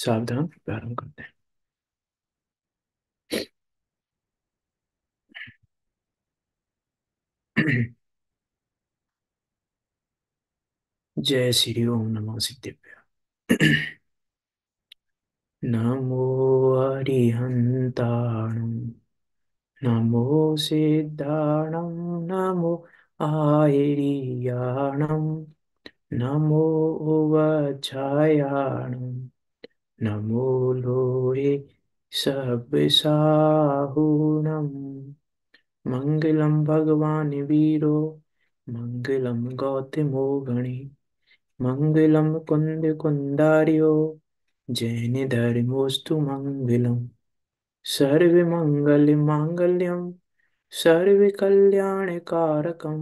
सावधान प्रारंभ करते हैं जय श्री ओम नमो सिद्धिव्य नमो अरिहन्ताणं नमो सिद्धाण नमो आयरियाण नमो वायाण नमो लोये सर्वसाहूणं मङ्गलं भगवान् वीरो मङ्गलं गौतमो गणि मङ्गलं कुन्दकुन्दार्यो जैनधर्मोऽस्तु मङ्गलं सर्वमङ्गलमाङ्गल्यं सर्वकल्याणकारकं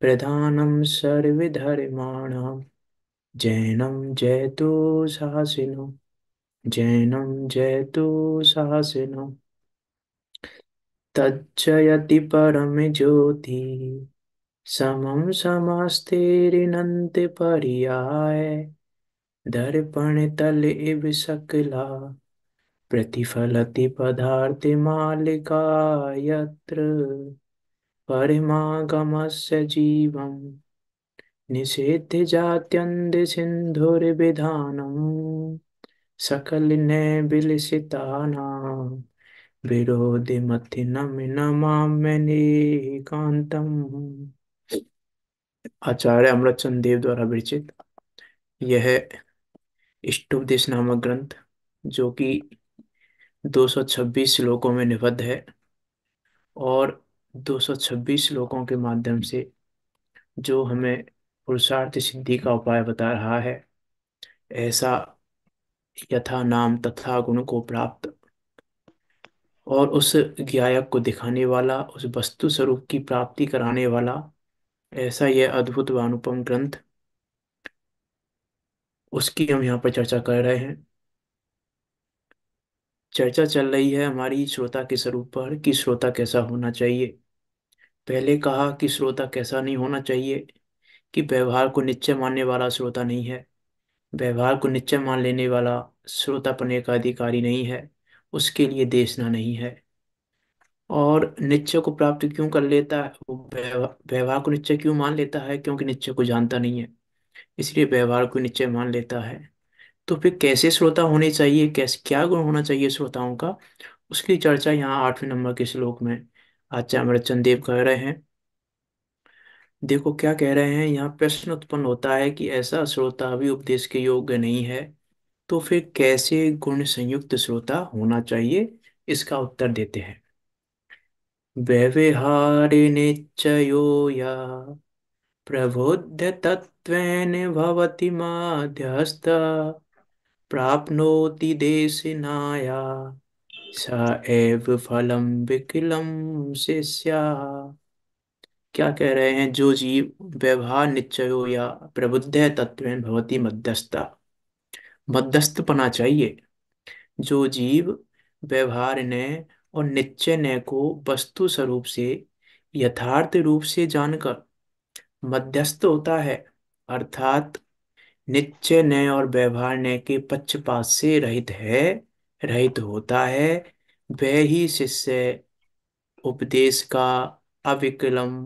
प्रधानं सर्वधर्माणाम् जैनम जय तो सहसिनो जैनं जयतो सहसिनो तज्जयति परमज्योति समं समस्तेरिनन्ति दर्पण तल इव सकला प्रतिफलति पदार्थ मालिका यत्र परिमागमस्य जीवम निषेध जात्यंद सकल ने निषेध्यजात्यन्दिसिन्धुर्विधानम् सकलिनेबिलिसितानां विरोधिमथिनमिनमाम्यनीकान्तम् आचार्य अमृतचंद देव द्वारा विरचित यह इष्टोपदेश नामक ग्रंथ जो कि 226 श्लोकों में निबद्ध है और 226 श्लोकों के माध्यम से जो हमें पुरुषार्थ सिद्धि का उपाय बता रहा है ऐसा यथा नाम तथा गुण को प्राप्त और उस ज्ञायक को दिखाने वाला उस वस्तु स्वरूप की प्राप्ति कराने वाला ऐसा यह अद्भुत व अनुपम ग्रंथ उसकी हम यहाँ पर चर्चा कर रहे हैं चर्चा चल रही है हमारी श्रोता के स्वरूप पर कि श्रोता कैसा होना चाहिए पहले कहा कि श्रोता कैसा नहीं होना चाहिए कि व्यवहार को निश्चय मानने वाला श्रोता नहीं है व्यवहार को निश्चय मान लेने वाला श्रोता पने का अधिकारी नहीं है उसके लिए देशना नहीं है और निश्चय को प्राप्त क्यों कर लेता है वो व्यवहार को निश्चय क्यों मान लेता है क्योंकि निश्चय को जानता नहीं है इसलिए व्यवहार को निश्चय मान लेता है तो फिर कैसे श्रोता होने चाहिए कैसे क्या गुण होना चाहिए श्रोताओं का उसकी चर्चा यहाँ आठवें नंबर के श्लोक में आचार्य अमृतचंद देव कह रहे हैं देखो क्या कह रहे हैं यहाँ प्रश्न उत्पन्न होता है कि ऐसा श्रोता भी उपदेश के योग्य नहीं है तो फिर कैसे गुण संयुक्त श्रोता होना चाहिए इसका उत्तर देते हैं व्यवहार निश्चयो या प्रबुद्ध तत्व भवती माध्यस्थ प्राप्नोति देशिनाया स एव फलं शिष्या क्या कह रहे हैं जो जीव व्यवहार निश्चयो या प्रबुद्ध तत्व भवति मध्यस्था मध्यस्थपना चाहिए जो जीव व्यवहार ने और निश्चय ने को वस्तु स्वरूप से यथार्थ रूप से जानकर मध्यस्थ होता है अर्थात निश्चय ने और व्यवहार ने के पक्षपात से रहित है रहित होता है वह ही शिष्य उपदेश का अविकलम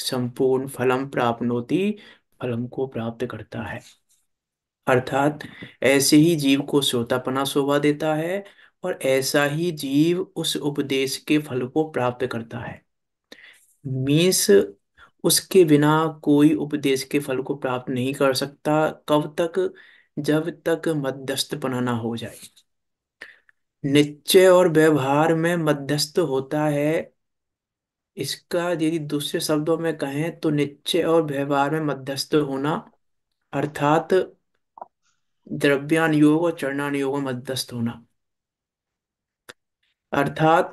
संपूर्ण फलम प्राप्त फलम को प्राप्त करता है अर्थात ऐसे ही जीव को श्रोतापना शोभा देता है और ऐसा ही जीव उस उपदेश के फल को प्राप्त करता है मीन्स उसके बिना कोई उपदेश के फल को प्राप्त नहीं कर सकता कब तक जब तक मध्यस्थपना ना हो जाए निश्चय और व्यवहार में मध्यस्थ होता है इसका यदि दूसरे शब्दों में कहें तो निश्चय और व्यवहार में मध्यस्थ होना अर्थात द्रव्यान योग और चरणान योग में मध्यस्थ होना अर्थात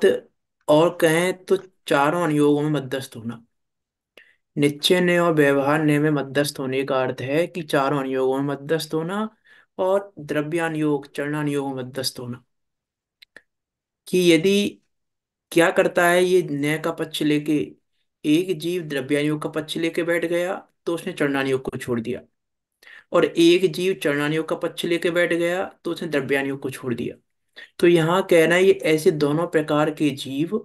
और कहें तो चारों अनुयोगों में मध्यस्थ होना निश्चय ने और व्यवहार ने में मध्यस्थ होने का अर्थ है कि चारों अनुयोगों में मध्यस्थ होना और चरणान योग में मध्यस्थ होना कि यदि क्या करता है ये न का पक्ष लेके एक जीव द्रव्यानुयोग का पक्ष लेके बैठ गया तो उसने चरणानुयोग को छोड़ दिया और एक जीव चरणानुयोग का पक्ष लेके बैठ गया तो उसने द्रव्यानुयोग को छोड़ दिया तो यहाँ कहना है ये ऐसे दोनों प्रकार के जीव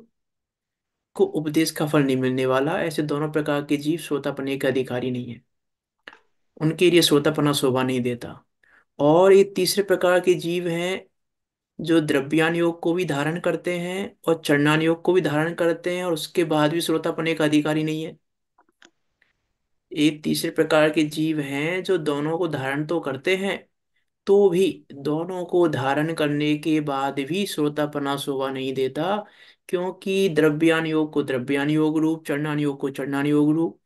को उपदेश का फल नहीं मिलने वाला ऐसे दोनों प्रकार के जीव श्रोतापने के अधिकारी नहीं है उनके लिए श्रोतापना शोभा नहीं देता और ये तीसरे प्रकार के जीव हैं जो द्रव्यान योग को भी धारण करते हैं और चरणान योग को भी धारण करते हैं और उसके बाद भी श्रोतापने का अधिकारी नहीं है एक तीसरे प्रकार के जीव हैं जो दोनों को धारण तो करते हैं तो भी दोनों को धारण करने के बाद भी श्रोतापना शोभा नहीं देता क्योंकि द्रव्यान योग को द्रव्यान योग रूप चरणान योग को चरणान योग रूप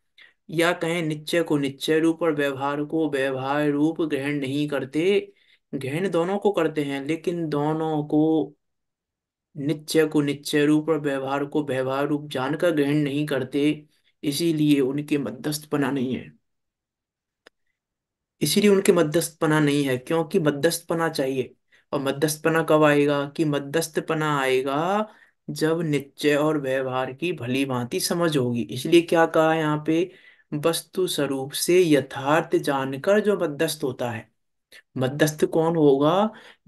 या कहें निश्चय को निश्चय रूप और व्यवहार को व्यवहार रूप ग्रहण नहीं करते गहन दोनों को करते हैं लेकिन दोनों को निश्चय को निश्चय रूप और व्यवहार को व्यवहार रूप जानकर ग्रहण नहीं करते इसीलिए उनके मध्यस्थपना नहीं है इसीलिए उनके मध्यस्थपना नहीं है क्योंकि मध्यस्थपना चाहिए और मध्यस्थपना कब आएगा कि मध्यस्थपना आएगा जब निश्चय और व्यवहार की भली भांति समझ होगी इसलिए क्या कहा यहाँ पे वस्तु स्वरूप से यथार्थ जानकर जो मध्यस्थ होता है मध्यस्थ कौन होगा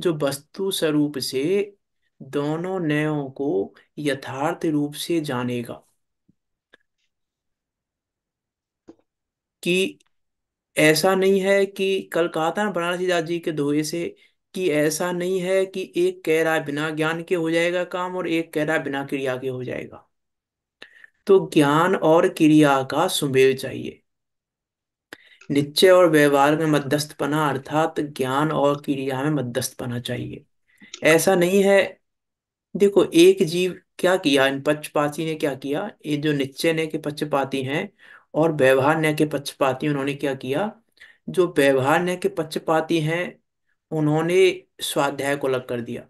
जो वस्तु स्वरूप से दोनों नयों को यथार्थ रूप से जानेगा कि ऐसा नहीं है कि कल कहा था ना बनारसी दास जी के दोहे से कि ऐसा नहीं है कि एक कह रहा बिना ज्ञान के हो जाएगा काम और एक कह रहा बिना क्रिया के हो जाएगा तो ज्ञान और क्रिया का सुमेल चाहिए निश्चय और व्यवहार में मध्यस्थपना अर्थात ज्ञान और क्रिया में मध्यस्थपना चाहिए ऐसा नहीं है देखो एक जीव क्या किया इन पक्षपाती ने क्या किया ये जो निश्चय ने के पक्षपाती हैं और व्यवहार ने के पक्षपाती उन्होंने क्या किया जो व्यवहार ने के पक्षपाती हैं उन्होंने स्वाध्याय को अलग कर दिया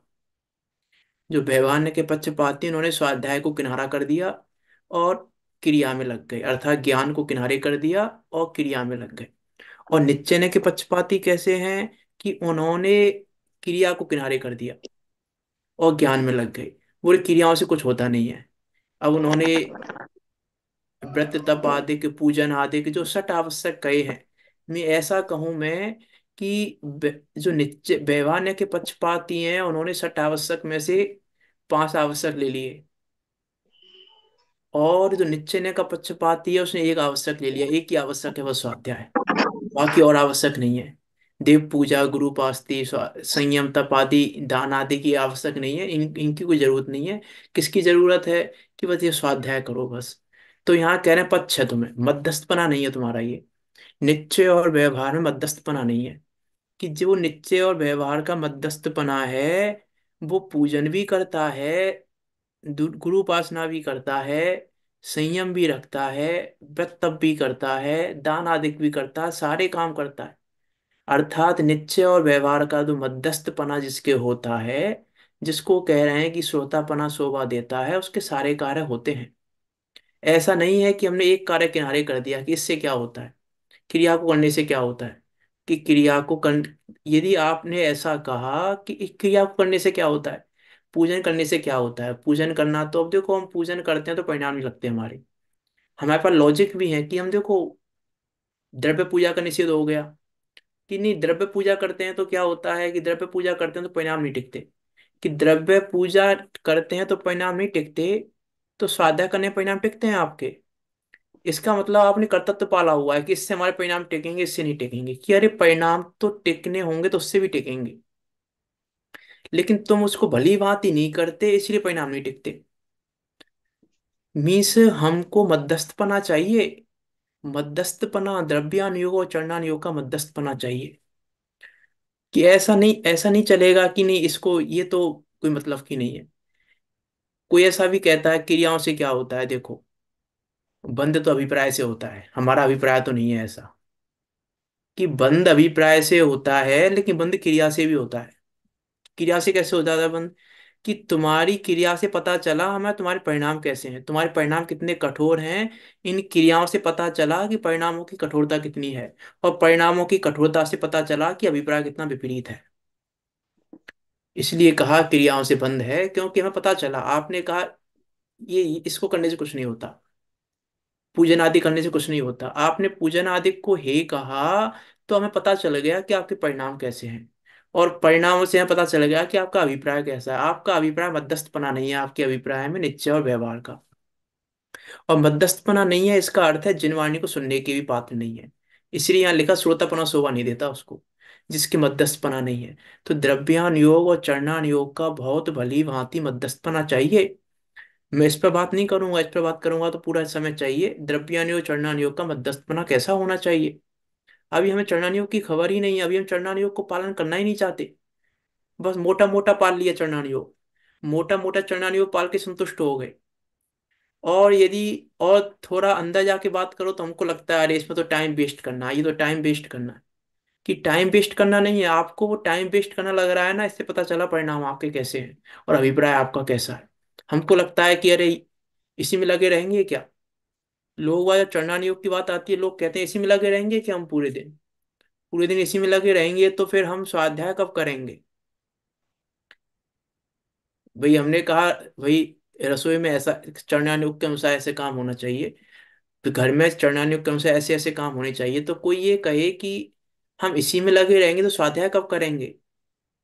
जो व्यवहार ने के पक्षपाती उन्होंने स्वाध्याय को किनारा कर दिया और क्रिया में लग गए अर्थात ज्ञान को किनारे कर दिया और क्रिया में लग गए और निश्चय के पक्षपाती कैसे हैं कि उन्होंने क्रिया को किनारे कर दिया और ज्ञान में लग गए बोले क्रियाओं से कुछ होता नहीं है अब उन्होंने व्रत तप आदि के पूजन आदि के जो सट आवश्यक कहे हैं मैं ऐसा कहूं मैं कि जो निश्चय व्यवहार के पक्षपाती हैं उन्होंने सट आवश्यक में से पांच आवश्यक ले लिए और जो निश्चय का पक्षपाती है उसने एक आवश्यक ले लिया एक ही आवश्यक है वह स्वाध्याय बाकी और आवश्यक नहीं है देव पूजा गुरु पास्ती संयम तप आदि दान आदि की आवश्यक नहीं है इन इनकी कोई जरूरत नहीं है किसकी जरूरत है कि बस ये स्वाध्याय करो बस तो यहाँ कह रहे हैं पक्ष है तुम्हें मध्यस्थपना नहीं है तुम्हारा ये निश्चय और व्यवहार में मध्यस्थपना नहीं है कि जो निश्चय और व्यवहार का मध्यस्थपना है वो पूजन भी करता है गुरु उपासना भी करता है संयम भी रखता है व्रत भी करता है दान आदि भी करता है सारे काम करता है अर्थात निश्चय और व्यवहार का जो मध्यस्थपना जिसके होता है जिसको कह रहे हैं कि श्रोतापना शोभा देता है उसके सारे कार्य होते हैं ऐसा नहीं है कि हमने एक कार्य किनारे कर दिया कि इससे क्या होता है क्रिया को करने से क्या होता है कि क्रिया को कर यदि आपने ऐसा कहा कि क्रिया को करने से क्या होता है पूजन करने से क्या होता है पूजन करना तो अब देखो हम पूजन करते हैं तो परिणाम नहीं लगते हमारे हमारे पास लॉजिक भी है कि हम देखो द्रव्य पूजा का निषेध तो हो गया कि नहीं द्रव्य पूजा करते हैं तो क्या होता है कि द्रव्य पूजा करते हैं तो परिणाम नहीं टिकते कि द्रव्य पूजा करते हैं तो परिणाम नहीं टिकते तो स्वाध्याय करने परिणाम टिकते हैं आपके इसका मतलब आपने कर्तव्य पाला हुआ है कि इससे हमारे परिणाम टिकेंगे इससे नहीं टिकेंगे कि अरे परिणाम तो टिकने होंगे तो उससे भी टिकेंगे लेकिन तुम उसको भली बात ही नहीं करते इसलिए परिणाम नहीं टिकते मीन्स हमको मध्यस्थपना चाहिए मध्यस्थपना द्रव्यानुयोग और चरणानुयोग का मध्यस्थपना चाहिए कि ऐसा नहीं ऐसा नहीं चलेगा कि नहीं इसको ये तो कोई मतलब की नहीं है कोई ऐसा भी कहता है क्रियाओं से क्या होता है देखो बंद तो अभिप्राय से होता है हमारा अभिप्राय तो नहीं है ऐसा कि बंद अभिप्राय से होता है लेकिन बंद क्रिया से भी होता है क्रिया से कैसे हो जाता है बंद कि तुम्हारी क्रिया से पता चला हमें तुम्हारे परिणाम कैसे हैं तुम्हारे परिणाम कितने कठोर हैं इन क्रियाओं से पता चला कि परिणामों की कठोरता कितनी है और परिणामों की कठोरता से पता चला कि अभिप्राय कितना विपरीत है इसलिए कहा क्रियाओं से बंद है क्योंकि हमें पता चला आपने कहा ये इसको करने से कुछ नहीं होता पूजन आदि करने से कुछ नहीं होता आपने पूजन आदि को हे कहा तो हमें पता चल गया कि आपके परिणाम कैसे हैं और परिणामों से पता चल गया कि आपका अभिप्राय कैसा है आपका अभिप्राय मध्यस्थपना नहीं है आपके अभिप्राय में निश्चय और व्यवहार का और मध्यस्थपना नहीं है इसका अर्थ है जिनवाणी को सुनने के भी पात्र नहीं है इसलिए यहाँ लिखा श्रोतापना शोभा नहीं देता उसको जिसकी मध्यस्थपना नहीं है तो द्रव्यान योग और चरणान योग का बहुत भली भांति मध्यस्थपना चाहिए मैं इस पर बात नहीं करूंगा इस पर बात करूंगा तो पूरा समय चाहिए द्रव्यान योग चरणान योग का मध्यस्थपना कैसा होना चाहिए अभी हमें चरणानियोग की खबर ही नहीं है अभी हम चरणानियोग को पालन करना ही नहीं चाहते बस मोटा मोटा पाल लिया चरणानियोग मोटा मोटा चरणानियोग पाल के संतुष्ट हो गए और यदि और थोड़ा अंदर जाके बात करो तो हमको लगता है अरे इसमें तो टाइम वेस्ट करना है ये तो टाइम वेस्ट करना है कि टाइम वेस्ट करना नहीं है आपको वो टाइम वेस्ट करना लग रहा है ना इससे पता चला परिणाम आपके कैसे हैं और अभिप्राय आपका कैसा है हमको लगता है कि अरे इसी में लगे रहेंगे क्या लोग वाला चरणान योग की बात आती है लोग कहते हैं इसी में लगे रहेंगे कि हम पूरे दिन पूरे दिन इसी में लगे रहेंगे तो फिर हम स्वाध्याय कब करेंगे भाई हमने कहा भाई रसोई में ऐसा चरणानुयोग के अनुसार ऐसे काम होना चाहिए तो घर में चरणानुयोग के अनुसार ऐसे ऐसे काम होने चाहिए तो कोई ये कहे कि हम इसी में लगे रहेंगे तो स्वाध्याय कब करेंगे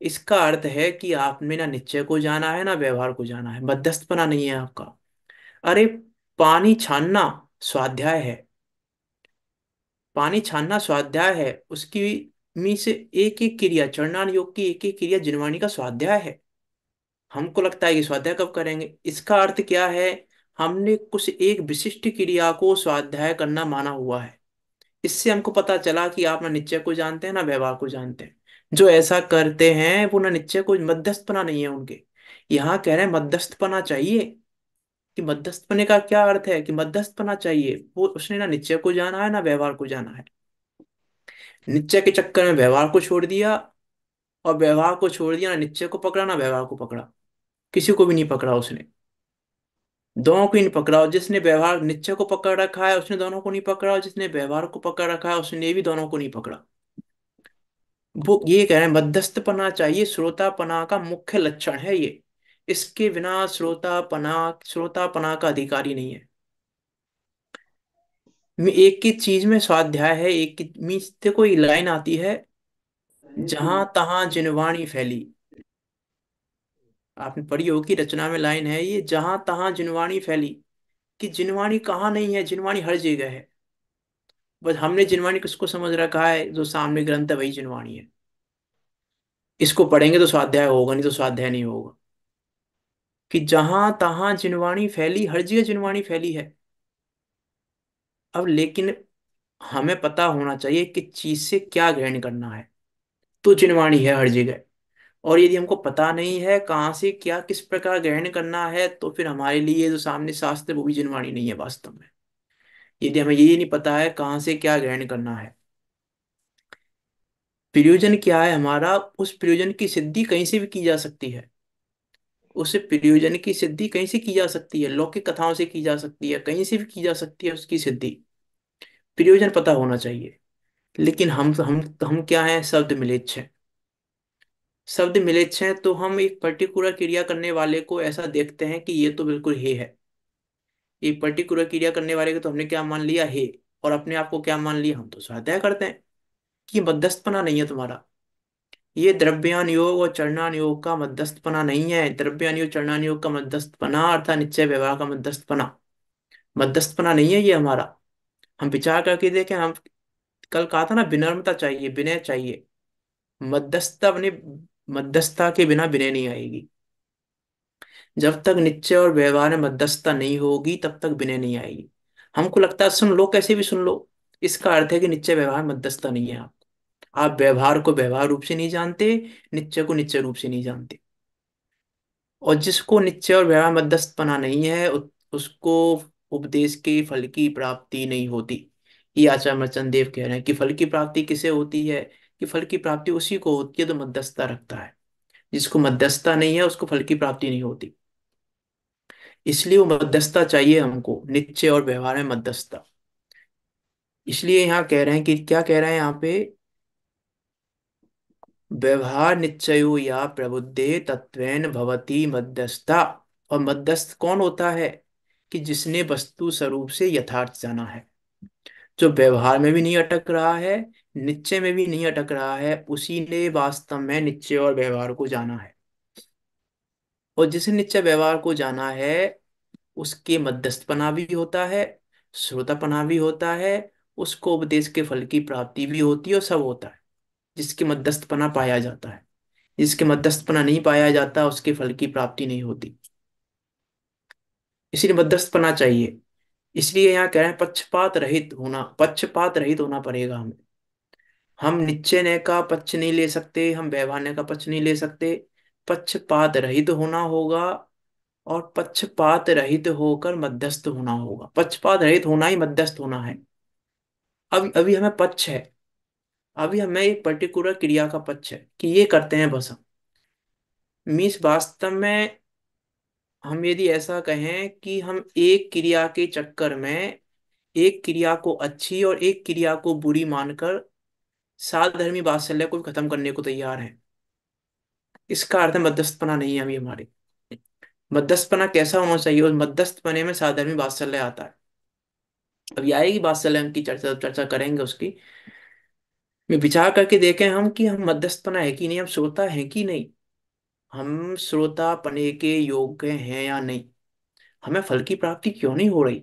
इसका अर्थ है कि आपने ना निश्चय को जाना है ना व्यवहार को जाना है मध्यस्थ बना नहीं है आपका अरे पानी छानना स्वाध्याय है पानी छानना स्वाध्याय है उसकी मी से एक एक क्रिया चरणान योग की एक एक क्रिया जिनवाणी का स्वाध्याय है हमको लगता है कि स्वाध्याय कब करेंगे इसका अर्थ क्या है हमने कुछ एक विशिष्ट क्रिया को स्वाध्याय करना माना हुआ है इससे हमको पता चला कि आप ना निश्चय को जानते हैं ना व्यवहार को जानते हैं जो ऐसा करते हैं वो ना निश्चय को मध्यस्थपना नहीं है उनके यहाँ कह रहे हैं मध्यस्थपना चाहिए कि मध्यस्थ पने का क्या अर्थ है कि मध्यस्थ पना चाहिए वो उसने ना निश्चय को जाना है ना व्यवहार को जाना है निश्चय के चक्कर में व्यवहार को छोड़ दिया और व्यवहार को छोड़ दिया ना निश्चय को पकड़ा ना व्यवहार को पकड़ा किसी को भी नहीं पकड़ा उसने दोनों को नहीं पकड़ा और जिसने व्यवहार निश्चय को पकड़ रखा है उसने दोनों को नहीं पकड़ा और जिसने व्यवहार को पकड़ रखा है उसने भी दोनों को नहीं पकड़ा वो ये कह रहे हैं मध्यस्थपना चाहिए श्रोतापना का मुख्य लक्षण है ये इसके बिना श्रोता पना श्रोता पना का अधिकारी नहीं है एक की चीज में स्वाध्याय है एक की देखो ये लाइन आती है जहां हम्म। तहां जिनवाणी फैली आपने पढ़ी होगी रचना में लाइन है ये जहां तहां जिनवाणी फैली कि जिनवाणी कहाँ नहीं है जिनवाणी हर जगह है बस हमने जिनवाणी किसको समझ रखा है जो सामने ग्रंथ है वही जिनवाणी है इसको पढ़ेंगे तो स्वाध्याय होगा नहीं तो स्वाध्याय नहीं होगा कि जहां तहां जिनवाणी फैली हर जगह जिनवाणी फैली है अब लेकिन हमें पता होना चाहिए कि चीज से क्या ग्रहण करना है तो जिनवाणी है हर जगह और यदि हमको पता नहीं है कहाँ से क्या किस प्रकार ग्रहण करना है तो फिर हमारे लिए जो सामने शास्त्र वो भी जिनवाणी नहीं है वास्तव में यदि हमें ये नहीं पता है कहाँ से क्या ग्रहण करना है प्रयोजन क्या है हमारा उस प्रयोजन की सिद्धि कहीं से भी की जा सकती है उसे प्रयोजन की सिद्धि कहीं से की जा सकती है लौकिक कथाओं से की जा सकती है कहीं से भी की जा सकती है उसकी सिद्धि प्रयोजन पता होना चाहिए लेकिन हम हम हम क्या है शब्द मिलेच्छ शब्द मिलेच्छ तो हम एक पर्टिकुलर क्रिया करने वाले को ऐसा देखते हैं कि ये तो बिल्कुल हे है एक पर्टिकुलर क्रिया करने वाले को तो हमने क्या मान लिया हे और अपने आप को क्या मान लिया हम तो स्वाध्याय करते हैं कि मध्यस्थपना नहीं है तुम्हारा ये द्रव्यान योग और चरणान योग का मध्यस्थपना नहीं है द्रव्यान योग चरणान योग का मध्यस्थपना अर्थात निश्चय व्यवहार का मध्यस्थपना मध्यस्थपना नहीं है ये हमारा हम विचार करके देखें हम कल कहा था ना विनम्रता चाहिए विनय चाहिए मध्यस्थता अपनी मध्यस्थता के बिना विनय नहीं आएगी जब तक निश्चय और व्यवहार में मध्यस्थता नहीं होगी तब तक विनय नहीं आएगी हमको लगता है सुन लो कैसे भी सुन लो इसका अर्थ है कि निश्चय व्यवहार मध्यस्थता नहीं है आपको आप व्यवहार को व्यवहार रूप से नहीं जानते निश्चय को निश्चय रूप से नहीं जानते और जिसको निश्चय और व्यवहार मध्यस्थपना नहीं है उसको उपदेश के फल की प्राप्ति नहीं होती ये आचार्य मचंद देव कह रहे हैं कि फल की प्राप्ति किसे होती है कि फल की प्राप्ति उसी को होती है तो मध्यस्थता रखता है जिसको मध्यस्थता नहीं है उसको फल की प्राप्ति नहीं होती इसलिए वो मध्यस्थता चाहिए हमको निश्चय और व्यवहार में मध्यस्थता इसलिए यहाँ कह रहे हैं कि क्या कह रहे हैं यहाँ पे व्यवहार निश्चयो या प्रबुद्धे तत्वेन भवती मध्यस्था और मध्यस्थ कौन होता है कि जिसने वस्तु स्वरूप से यथार्थ जाना है जो व्यवहार में भी नहीं अटक रहा है निश्चय में भी नहीं अटक रहा है उसी ने वास्तव में निश्चय और व्यवहार को जाना है और जिस निश्चय व्यवहार को जाना है उसके मध्यस्थपना भी होता है श्रोतापना भी होता है उसको उपदेश के फल की प्राप्ति भी होती है और सब होता है जिसके मध्यस्थपना पाया जाता है जिसके मध्यस्थपना नहीं पाया जाता उसके फल की प्राप्ति नहीं होती इसलिए मध्यस्थपना चाहिए इसलिए यहाँ कह रहे हैं पक्षपात रहित होना पक्षपात रहित होना पड़ेगा हमें हम ने का पक्ष नहीं ले सकते हम व्यवहार का पक्ष नहीं ले सकते पक्षपात रहित होना होगा और पक्षपात रहित होकर मध्यस्थ होना होगा पक्षपात रहित होना ही मध्यस्थ होना है अब अभी हमें पक्ष है अभी हमें एक पर्टिकुलर क्रिया का पक्ष है कि ये करते हैं बस हम मीन्स वास्तव में हम यदि ऐसा कहें कि हम एक क्रिया के चक्कर में एक क्रिया को अच्छी और एक क्रिया को बुरी मानकर सात धर्मी बात्सल्य को खत्म करने को तैयार हैं इसका अर्थ मध्यस्थपना नहीं है अभी हमारे मध्यस्थपना कैसा होना चाहिए और मध्यस्थपने में साधर्मी बात्सल्य आता है अभी आएगी बात्सल्य की चर्चा चर्चा करेंगे उसकी विचार करके देखें हम कि हम मध्यस्थपना तो है कि नहीं हम श्रोता है कि नहीं हम श्रोता पने के योग्य हैं या नहीं हमें फल की प्राप्ति क्यों नहीं हो रही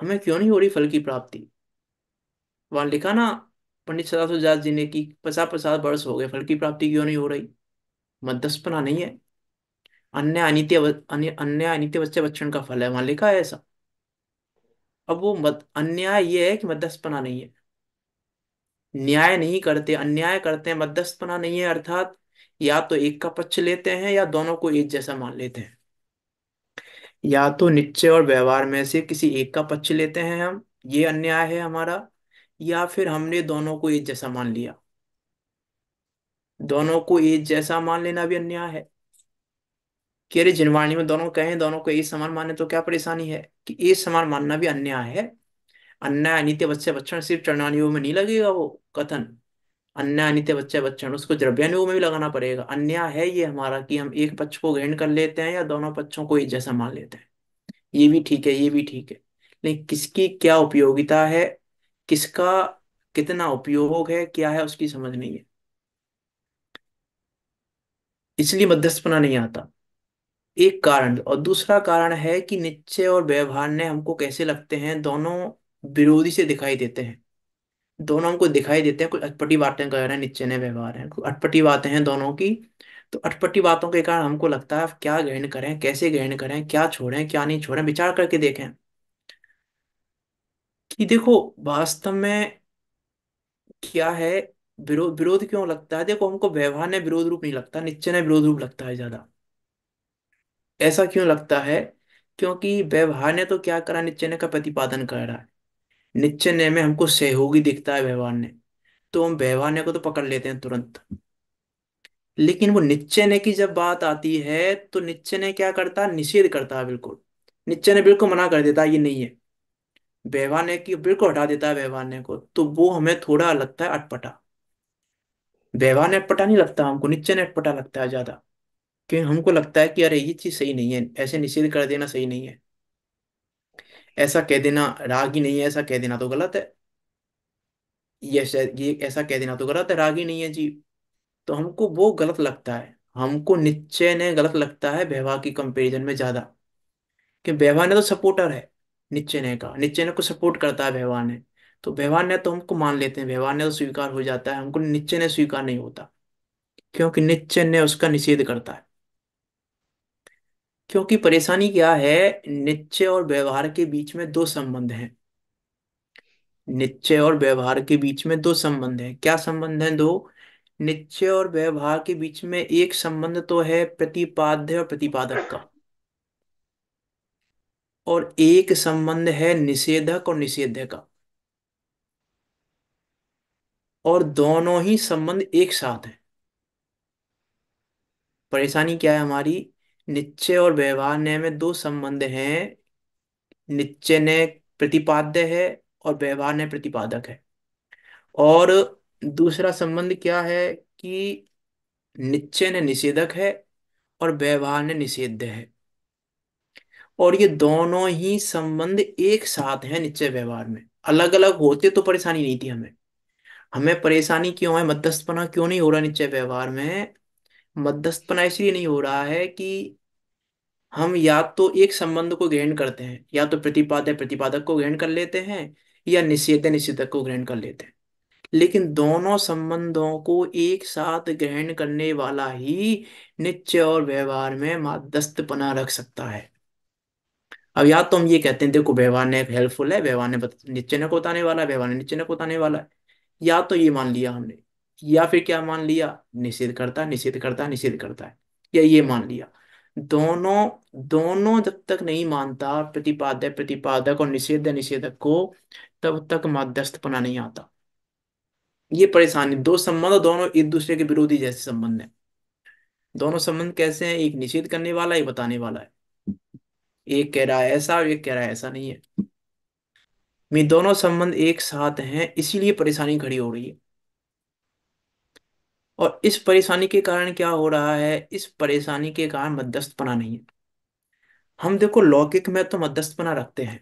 हमें क्यों नहीं हो रही फल की प्राप्ति वहां लिखा ना पंडित सदा सुजात जी ने की पचास पचास वर्ष हो गए फल की प्राप्ति क्यों नहीं हो रही मध्यस्थपना नहीं है अन्य अनित्य अन्य अनित्य बच्चे बच्चन का फल है वहां लिखा है ऐसा अब वो मत अन्याय ये है कि मध्यस्थपना नहीं है न्याय नहीं करते अन्याय करते हैं मध्यस्थपना नहीं है अर्थात या तो एक का पक्ष लेते हैं या दोनों को एक जैसा मान लेते हैं या तो निश्चय और व्यवहार में से किसी एक का पक्ष लेते हैं हम ये अन्याय है हमारा या फिर हमने दोनों को एक जैसा मान लिया दोनों को एक जैसा मान लेना भी अन्याय है कि अरे जिनवाणी में दोनों कहें दोनों को एक समान माने तो क्या परेशानी है कि एक समान मानना भी अन्याय है अन्याय अनित्य बच्चे बच्चन सिर्फ चरणानियों में नहीं लगेगा वो कथन अन्य अनित्य बच्चे बच्चन उसको द्रव्यानुयोग में भी लगाना पड़ेगा अन्य है ये हमारा कि हम एक पक्ष को ग्रहण कर लेते हैं या दोनों पक्षों को एक जैसा मान लेते हैं ये भी ठीक है ये भी ठीक है लेकिन किसकी क्या उपयोगिता है किसका कितना उपयोग है क्या है उसकी समझ नहीं है इसलिए मध्यस्थपना नहीं आता एक कारण और दूसरा कारण है कि निश्चय और व्यवहार ने हमको कैसे लगते हैं दोनों विरोधी से दिखाई देते हैं दोनों हमको दिखाई देते हैं कुछ अटपटी बातें कर रहे हैं निश्चय व्यवहार है कुछ अटपटी बातें हैं दोनों की तो अटपटी बातों के कारण हमको लगता है क्या ग्रहण करें कैसे ग्रहण करें क्या छोड़ें क्या नहीं छोड़ें विचार करके देखें कि देखो वास्तव में क्या है विरोध विरोध क्यों लगता है देखो हमको व्यवहार ने विरोध रूप नहीं लगता निश्चय ने विरोध रूप लगता है ज्यादा ऐसा क्यों लगता है क्योंकि व्यवहार ने तो क्या करा निश्चय ने का प्रतिपादन कर रहा है निश्चय ने में हमको सहयोगी दिखता है व्यवहार ने तो हम व्यवहार को तो पकड़ लेते हैं तुरंत लेकिन वो निश्चय ने की जब बात आती है तो निश्चय क्या करता है निषेध करता है बिल्कुल निश्चय ने बिल्कुल मना कर देता है ये नहीं है व्यवहार की बिल्कुल हटा देता है व्यवहार को तो वो हमें थोड़ा लगता है अटपटा व्यवहार अटपटा नहीं लगता हमको निश्चय ने अटपटा लगता है ज्यादा क्योंकि हमको लगता है कि अरे ये चीज सही नहीं है ऐसे निषेध कर देना सही नहीं है ऐसा कह देना रागी नहीं है ऐसा कह देना तो गलत है ये ये ऐसा कह देना तो गलत है रागी नहीं है जी तो हमको वो गलत लगता है हमको निश्चय ने गलत लगता है व्यवहार की कंपेरिजन में ज्यादा कि व्यवहार ने तो सपोर्टर है निश्चय ने का निश्चय ने को सपोर्ट करता है व्यवहार ने तो व्यवहार ने तो हमको मान लेते हैं व्यवहार ने तो स्वीकार हो जाता है हमको निश्चय ने स्वीकार नहीं होता क्योंकि निश्चय ने उसका निषेध करता है क्योंकि परेशानी क्या है निश्चय और व्यवहार के बीच में दो संबंध हैं निश्चय और व्यवहार के बीच में दो संबंध हैं क्या संबंध हैं दो निश्चय और व्यवहार के बीच में एक संबंध तो है प्रतिपाद्य और प्रतिपादक का और एक संबंध है निषेधक और निषेध का और दोनों ही संबंध एक साथ है परेशानी क्या है हमारी निश्चय और व्यवहार न्याय में दो संबंध हैं निश्चय ने प्रतिपाद्य है और व्यवहार ने प्रतिपादक है और दूसरा संबंध क्या है कि निश्चय ने निषेधक है और व्यवहार ने निषेध है और ये दोनों ही संबंध एक साथ हैं निश्चय व्यवहार में अलग अलग होते तो परेशानी नहीं थी हमें हमें परेशानी क्यों है मध्यस्थपना क्यों नहीं हो रहा निश्चय व्यवहार में मध्यस्थपना इसलिए नहीं हो रहा है कि हम या तो एक संबंध को ग्रहण करते हैं या तो प्रतिपाद्य प्रतिपादक को ग्रहण कर लेते हैं या निषेध निषेधक को ग्रहण कर लेते हैं लेकिन दोनों संबंधों को एक साथ ग्रहण करने वाला ही निश्चय और व्यवहार में माध्यस्थ बना रख सकता है अब या तो हम ये कहते हैं देखो व्यवहार ने हेल्पफुल है व्यवहार ने निश्चय ने कोताने वाला है व्यवहार ने निश्चय ने कोताने वाला है या तो ये मान लिया हमने या फिर क्या मान लिया निषेध करता निषेध करता निषेध करता है या ये मान लिया दोनों दोनों जब तक नहीं मानता प्रतिपादक प्रतिपादक और निषेध निषेधक को तब तक मध्यस्थपना नहीं आता ये परेशानी दो संबंध दोनों एक दूसरे के विरोधी जैसे संबंध है दोनों संबंध कैसे हैं एक निषेध करने वाला एक बताने वाला है एक कह रहा है ऐसा और एक कह रहा है ऐसा नहीं है दोनों संबंध एक साथ हैं इसीलिए परेशानी खड़ी हो रही है और इस परेशानी के कारण क्या हो रहा है इस परेशानी के कारण मध्यस्थ बना नहीं है हम देखो लौकिक में तो मध्यस्थ बना रखते हैं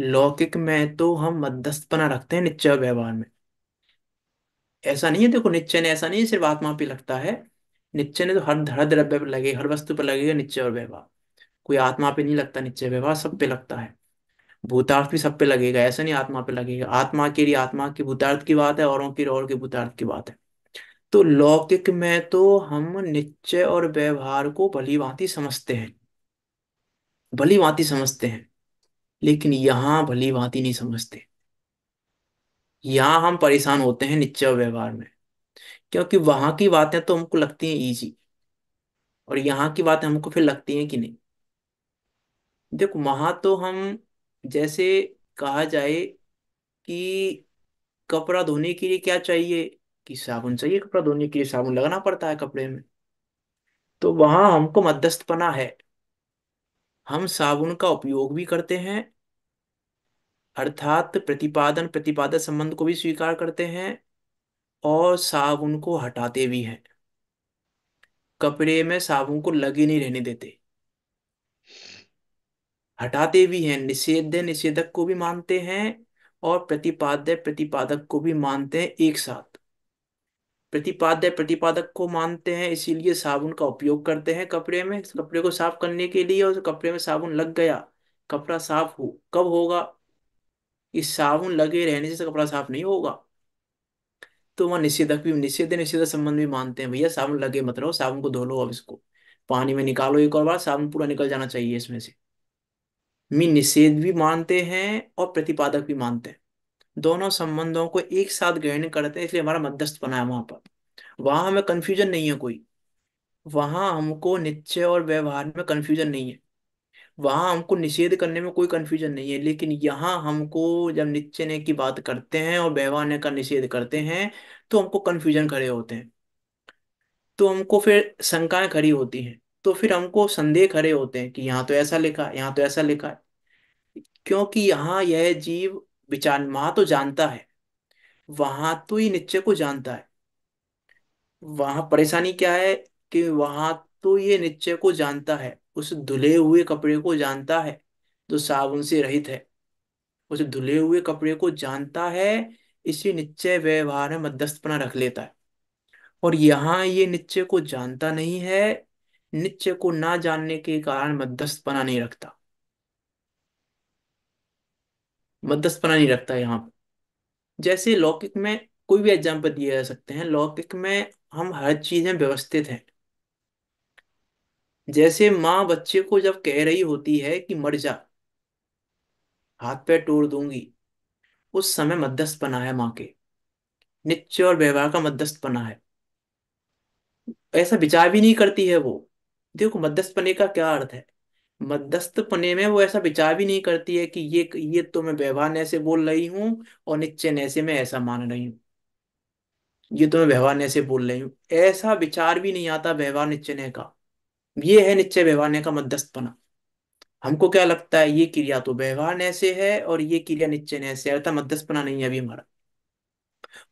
लौकिक में तो हम मध्यस्थ बना रखते हैं निश्चय व्यवहार में ऐसा नहीं है देखो निश्चय ने ऐसा नहीं है सिर्फ आत्मा पे लगता है निश्चय ने तो हर हर द्रव्य पर लगे हर वस्तु पर लगेगा निश्चय और व्यवहार कोई आत्मा पे नहीं लगता निश्चय व्यवहार सब पे लगता है भूतार्थ भी सब पे लगेगा ऐसा नहीं आत्मा पे लगेगा आत्मा के लिए आत्मा की भूतार्थ की बात है औरों के और के भूतार्थ की बात है तो लौकिक में तो हम निश्चय और व्यवहार को भली भांति समझते हैं भली भांति समझते हैं लेकिन यहां भली भांति नहीं समझते यहां हम परेशान होते हैं निश्चय और व्यवहार में क्योंकि वहां की बातें तो हमको लगती हैं इजी और यहाँ की बातें हमको फिर लगती हैं कि नहीं देखो वहां तो हम जैसे कहा जाए कि कपड़ा धोने के लिए क्या चाहिए कि साबुन चाहिए कपड़ा धोने के लिए साबुन लगाना पड़ता है कपड़े में तो वहां हमको मध्यस्थपना है हम साबुन का उपयोग भी करते हैं अर्थात प्रतिपादन प्रतिपादन संबंध को भी स्वीकार करते हैं और साबुन को हटाते भी हैं कपड़े में साबुन को लगे नहीं रहने देते हटाते भी हैं निषेध निषेधक को भी मानते हैं और प्रतिपाद्य प्रतिपादक को भी मानते हैं एक साथ प्रतिपाद्य प्रतिपादक को मानते हैं इसीलिए साबुन का उपयोग करते हैं कपड़े में कपड़े को साफ करने के लिए और कपड़े में साबुन लग गया कपड़ा साफ हो कब होगा इस साबुन लगे रहने से कपड़ा साफ नहीं होगा तो वह निषेधक भी निषेध निषेध संबंध भी मानते हैं भैया साबुन लगे मत रहो साबुन को धो लो अब इसको पानी में निकालो एक और बार साबुन पूरा निकल जाना चाहिए इसमें से में निषेध भी मानते हैं और प्रतिपादक भी मानते हैं दोनों संबंधों को एक साथ ग्रहण करते हैं इसलिए हमारा मध्यस्थ बना है वहां पर वहां हमें कंफ्यूजन नहीं है कोई वहां हमको निश्चय और व्यवहार में कंफ्यूजन नहीं है वहां हमको निषेध करने में कोई कंफ्यूजन नहीं है लेकिन यहाँ हमको जब निश्चय ने की बात करते हैं और व्यवहार ने का निषेध करते हैं तो हमको कन्फ्यूजन खड़े होते हैं तो हमको फिर शंकाएं खड़ी होती हैं तो फिर हमको संदेह खड़े होते हैं कि यहाँ तो ऐसा लिखा है यहाँ तो ऐसा लिखा है क्योंकि यहाँ यह जीव विचार वहां तो जानता है वहां तो ही निश्चय को जानता है वहां परेशानी क्या है कि वहां तो ये निश्चय को जानता है उस धुले हुए कपड़े को जानता है जो साबुन से रहित है उस धुले हुए कपड़े को जानता है इसी निश्चय व्यवहार में मध्यस्थपना रख लेता है और यहाँ ये निश्चय को जानता नहीं है नित्य को ना जानने के कारण मध्यस्थपना नहीं रखता मध्यस्थपना नहीं रखता यहाँ पर जैसे लौकिक में कोई भी एग्जाम्पल दिए जा सकते हैं लौकिक में हम हर चीज में व्यवस्थित हैं जैसे माँ बच्चे को जब कह रही होती है कि मर जा हाथ पैर तोड़ दूंगी उस समय मध्यस्थपना है माँ के निश्चय और व्यवहार का मध्यस्थपना है ऐसा विचार भी नहीं करती है वो देखो मध्यस्थपने का क्या अर्थ है मध्यस्थपने में वो ऐसा विचार भी नहीं करती है कि ये ये तो मैं व्यवहार ऐसे बोल रही हूँ और निश्चय से मैं ऐसा मान रही हूँ ये तो मैं व्यवहार ऐसे बोल रही हूँ ऐसा विचार भी नहीं आता व्यवहार निश्चय का ये है निश्चय व्यवहार का मध्यस्थपना हमको क्या लगता है ये क्रिया तो व्यवहार ऐसे है और ये क्रिया निश्चय ऐसे है अर्थात मध्यस्थपना नहीं है अभी हमारा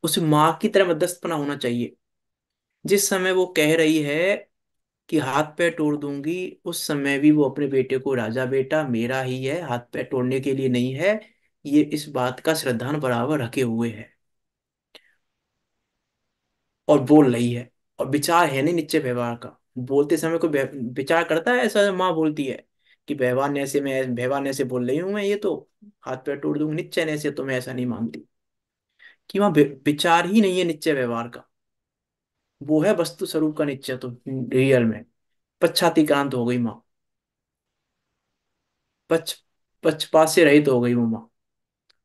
उस माँ की तरह मध्यस्थपना होना चाहिए जिस समय वो कह रही है कि हाथ पैर तोड़ दूंगी उस समय भी वो अपने बेटे को राजा बेटा मेरा ही है हाथ पैर तोड़ने के लिए नहीं है ये इस बात का श्रद्धान बराबर रखे हुए है और बोल रही है और विचार है नहीं निश्चय व्यवहार का बोलते समय कोई विचार करता है ऐसा माँ बोलती है कि व्यवहार ने ऐसे मैं व्यवहार ने ऐसे बोल रही हूं मैं ये तो हाथ पैर तोड़ दूंगी निश्चय ने ऐसे तो मैं ऐसा नहीं मानती कि वहां विचार ही नहीं है निश्चय व्यवहार का वो है वस्तु स्वरूप का निश्चय तो रियल में पश्चातिकांत हो गई माँ पच पक्षपात से रहित हो गई वो माँ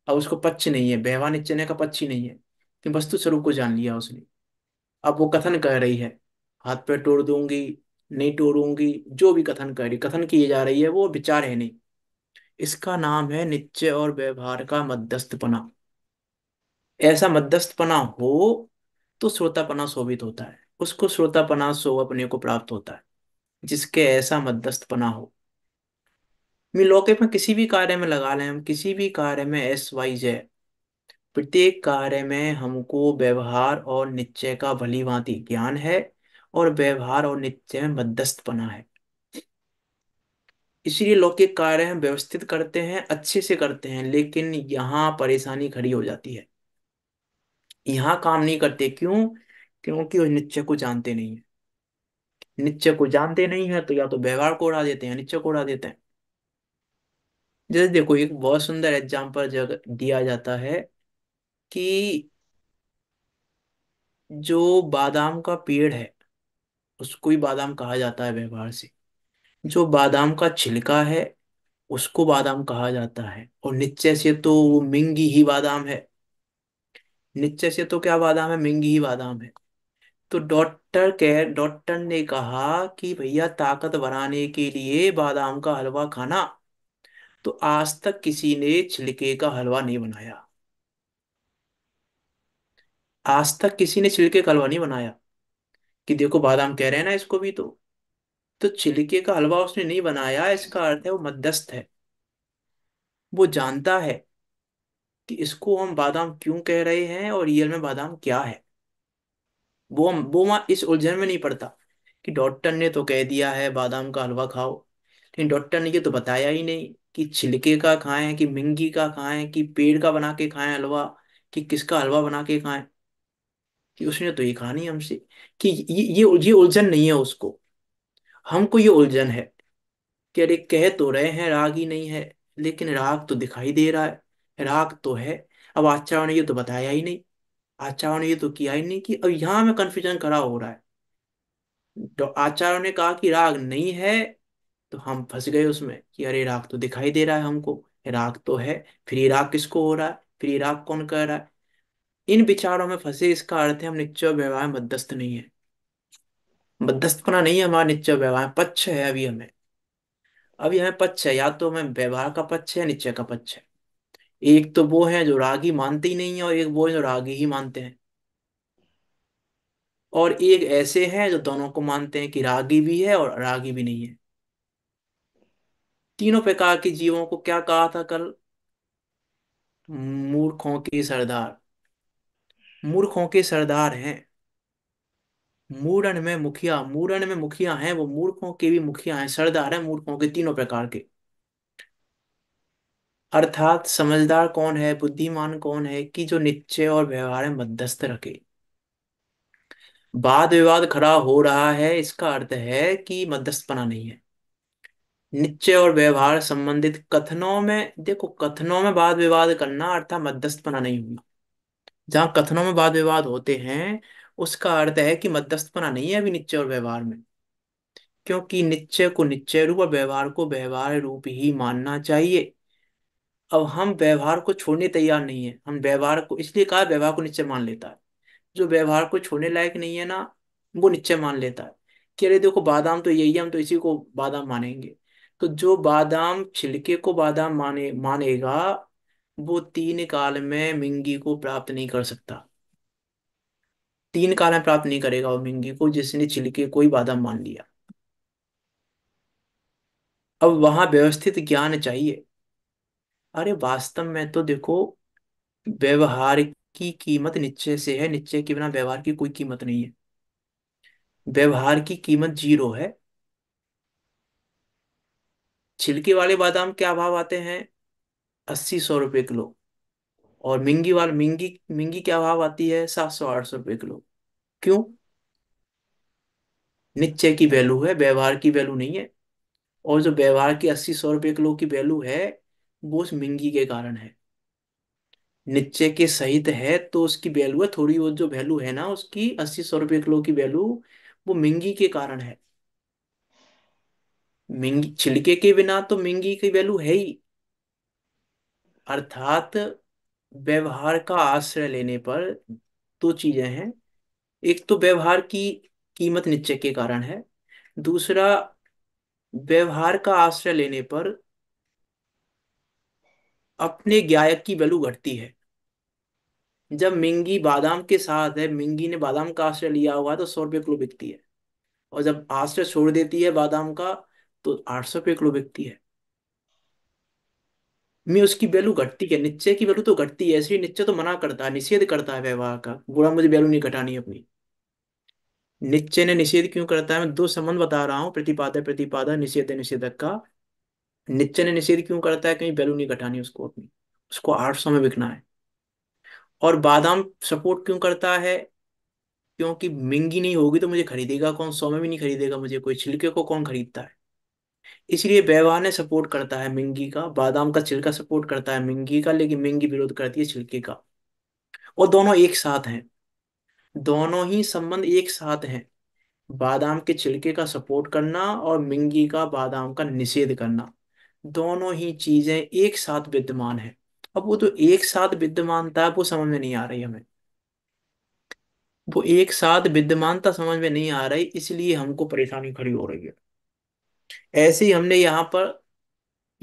अब उसको पक्ष नहीं है व्यवहार निश्चय का पक्ष ही नहीं है तो वस्तु स्वरूप को जान लिया उसने अब वो कथन कह रही है हाथ पैर तोड़ दूंगी नहीं तोड़ूंगी जो भी कथन कह रही कथन की जा रही है वो विचार है नहीं इसका नाम है निश्चय और व्यवहार का मध्यस्थपना ऐसा मध्यस्थपना हो तो श्रोतापना शोभित होता है उसको श्रोतापना शोभ अपने को प्राप्त होता है जिसके ऐसा मध्यस्थपना हो लौके में किसी भी कार्य में लगा लें हम किसी भी कार्य में एस वाई जय प्रत्येक कार्य में हमको व्यवहार और निश्चय का भली भांति ज्ञान है और व्यवहार और निश्चय में मध्यस्थपना है इसलिए लौकिक कार्य हम व्यवस्थित करते हैं अच्छे से करते हैं लेकिन यहाँ परेशानी खड़ी हो जाती है यहाँ काम नहीं करते क्यों क्योंकि वो निश्चय को जानते नहीं है निश्चय को जानते नहीं है तो या तो व्यवहार को उड़ा देते हैं निश्चय को उड़ा देते हैं जैसे देखो एक बहुत सुंदर एग्जाम्पल जगह दिया जाता है कि जो बादाम का पेड़ है उसको ही बादाम कहा जाता है व्यवहार से जो बादाम का छिलका है उसको बादाम कहा जाता है और निश्चय से तो वो मिंगी ही बादाम है निश्चय से तो क्या बादाम है महंगी ही बादाम है तो डॉक्टर कह डॉक्टर ने कहा कि भैया ताकत बढ़ाने के लिए बादाम का हलवा खाना तो आज तक किसी ने छिलके का हलवा नहीं बनाया आज तक किसी ने छिलके का हलवा नहीं बनाया कि देखो बादाम कह रहे हैं ना इसको भी तो तो छिलके का हलवा उसने नहीं बनाया इसका अर्थ है वो मध्यस्थ है वो जानता है कि इसको हम बादाम क्यों कह रहे हैं और रियल में बादाम क्या है वो वो माँ इस उलझन में नहीं पड़ता कि डॉक्टर ने तो कह दिया है बादाम का हलवा खाओ लेकिन डॉक्टर ने ये तो बताया ही नहीं कि छिलके का खाएं कि मिंगी का खाएं कि पेड़ का बना के खाएं हलवा कि किसका हलवा बना के खाएं कि उसने तो ये कहा नहीं हमसे कि ये ये ये उलझन नहीं है उसको हमको ये उलझन है कि अरे कह तो रहे हैं राग ही नहीं है लेकिन राग तो दिखाई दे रहा है राग तो है अब आचार्य ने ये तो बताया ही नहीं आचार्य ने ये तो किया ही नहीं कि अब यहाँ में कंफ्यूजन खड़ा हो रहा है तो आचार्य ने कहा कि राग नहीं है तो हम फंस गए उसमें कि अरे राग तो दिखाई दे रहा है हमको राग तो है फिर ये राग किसको हो रहा है फिर ये राग कौन कर रहा है इन विचारों में फंसे इसका अर्थ है हम निश्चय व्यवहार मध्यस्थ नहीं है मध्यस्थपना नहीं है हमारा निश्चय व्यवहार पक्ष है अभी हमें अभी हमें पक्ष है या तो हमें व्यवहार का पक्ष है निश्चय का पक्ष है एक तो वो है जो रागी मानते ही नहीं है और एक वो है जो रागी ही मानते हैं और एक ऐसे हैं जो दोनों को मानते हैं कि रागी भी है और रागी भी नहीं है तीनों प्रकार के जीवों को क्या कहा था कल मूर्खों के सरदार मूर्खों के सरदार हैं मूरण में मुखिया मूरण में मुखिया हैं वो मूर्खों के भी मुखिया हैं सरदार हैं मूर्खों के तीनों प्रकार के अर्थात समझदार कौन है बुद्धिमान कौन है कि जो निश्चय और व्यवहार में मध्यस्थ रखे वाद विवाद खड़ा हो रहा है इसका अर्थ है कि मध्यस्थपना नहीं है निश्चय और व्यवहार संबंधित कथनों में देखो कथनों में वाद विवाद करना अर्थात मध्यस्थपना नहीं होना जहां कथनों में वाद विवाद होते हैं उसका अर्थ है कि मध्यस्थपना नहीं है अभी निश्चय और व्यवहार में क्योंकि निश्चय को निश्चय रूप और व्यवहार को व्यवहार रूप ही मानना चाहिए अब हम व्यवहार को छोड़ने तैयार नहीं है हम व्यवहार को इसलिए कहा व्यवहार को निश्चय मान लेता है जो व्यवहार को छोड़ने लायक नहीं है ना वो निश्चय मान लेता है कि अरे देखो बादाम तो यही है हम तो इसी को बादाम मानेंगे तो जो बादाम छिलके को बादाम माने मानेगा वो तीन काल में मिंगी को प्राप्त नहीं कर सकता तीन काल में प्राप्त नहीं करेगा वो मिंगी को जिसने छिलके को ही बादाम मान लिया अब वहां व्यवस्थित ज्ञान चाहिए अरे वास्तव में तो देखो व्यवहार की कीमत निश्चय से है निश्चय के बिना व्यवहार की कोई कीमत नहीं है व्यवहार की कीमत जीरो है छिलके वाले बादाम क्या भाव आते हैं अस्सी सौ रुपये किलो और मिंगी वाल मिंगी मिंगी क्या भाव आती है सात सौ आठ सौ रुपये किलो क्यों निश्चय की वैल्यू है व्यवहार की वैल्यू नहीं है और जो व्यवहार की अस्सी सौ रुपये किलो की वैल्यू है वो उस महंगी के कारण है नीचे के सहित है तो उसकी वैल्यू है थोड़ी बहुत जो वैल्यू है ना उसकी अस्सी सौ रुपये किलो की वैल्यू वो महंगी के कारण है महंगी छिलके के बिना तो महंगी की वैल्यू है ही अर्थात व्यवहार का आश्रय लेने पर दो चीजें हैं एक तो व्यवहार की कीमत नीचे के कारण है दूसरा व्यवहार का आश्रय लेने पर अपने गायक की वैल्यू घटती है जब मिंगी बादाम के साथ है मिंगी ने बादाम का आश्रय लिया हुआ है तो सौ रुपये किलो बिकती है और जब आश्रय छोड़ देती है बादाम का तो आठ सौ रुपये किलो बिकती है मैं उसकी वैल्यू घटती है निश्चय की वैल्यू तो घटती है इसलिए निश्चय तो मना करता है निषेध करता है व्यवहार का बुरा मुझे वैल्यू नहीं घटानी अपनी निश्चय ने निषेध क्यों करता है मैं दो संबंध बता रहा हूँ प्रतिपादक प्रतिपादक निषेध निषेधक का नित्य ने निषेध क्यों करता है कहीं वैल्यू नहीं घटानी उसको अपनी उसको आठ सौ में बिकना है और बादाम सपोर्ट क्यों करता है क्योंकि महंगी नहीं होगी तो मुझे खरीदेगा कौन सौ में भी नहीं खरीदेगा मुझे कोई छिलके को कौन खरीदता है इसलिए व्यवहार ने सपोर्ट करता है मिंगी का बादाम का छिलका सपोर्ट करता है मिंगी का लेकिन मिंगी विरोध करती है छिलके का और दोनों एक साथ हैं दोनों ही संबंध एक साथ हैं बादाम के छिलके का सपोर्ट करना और मिंगी का बादाम का निषेध करना दोनों ही चीजें एक साथ विद्यमान है अब वो तो एक साथ विद्यमानता वो समझ में नहीं आ रही हमें वो एक साथ विद्यमानता समझ में नहीं आ रही इसलिए हमको परेशानी खड़ी हो रही है ऐसे ही हमने यहाँ पर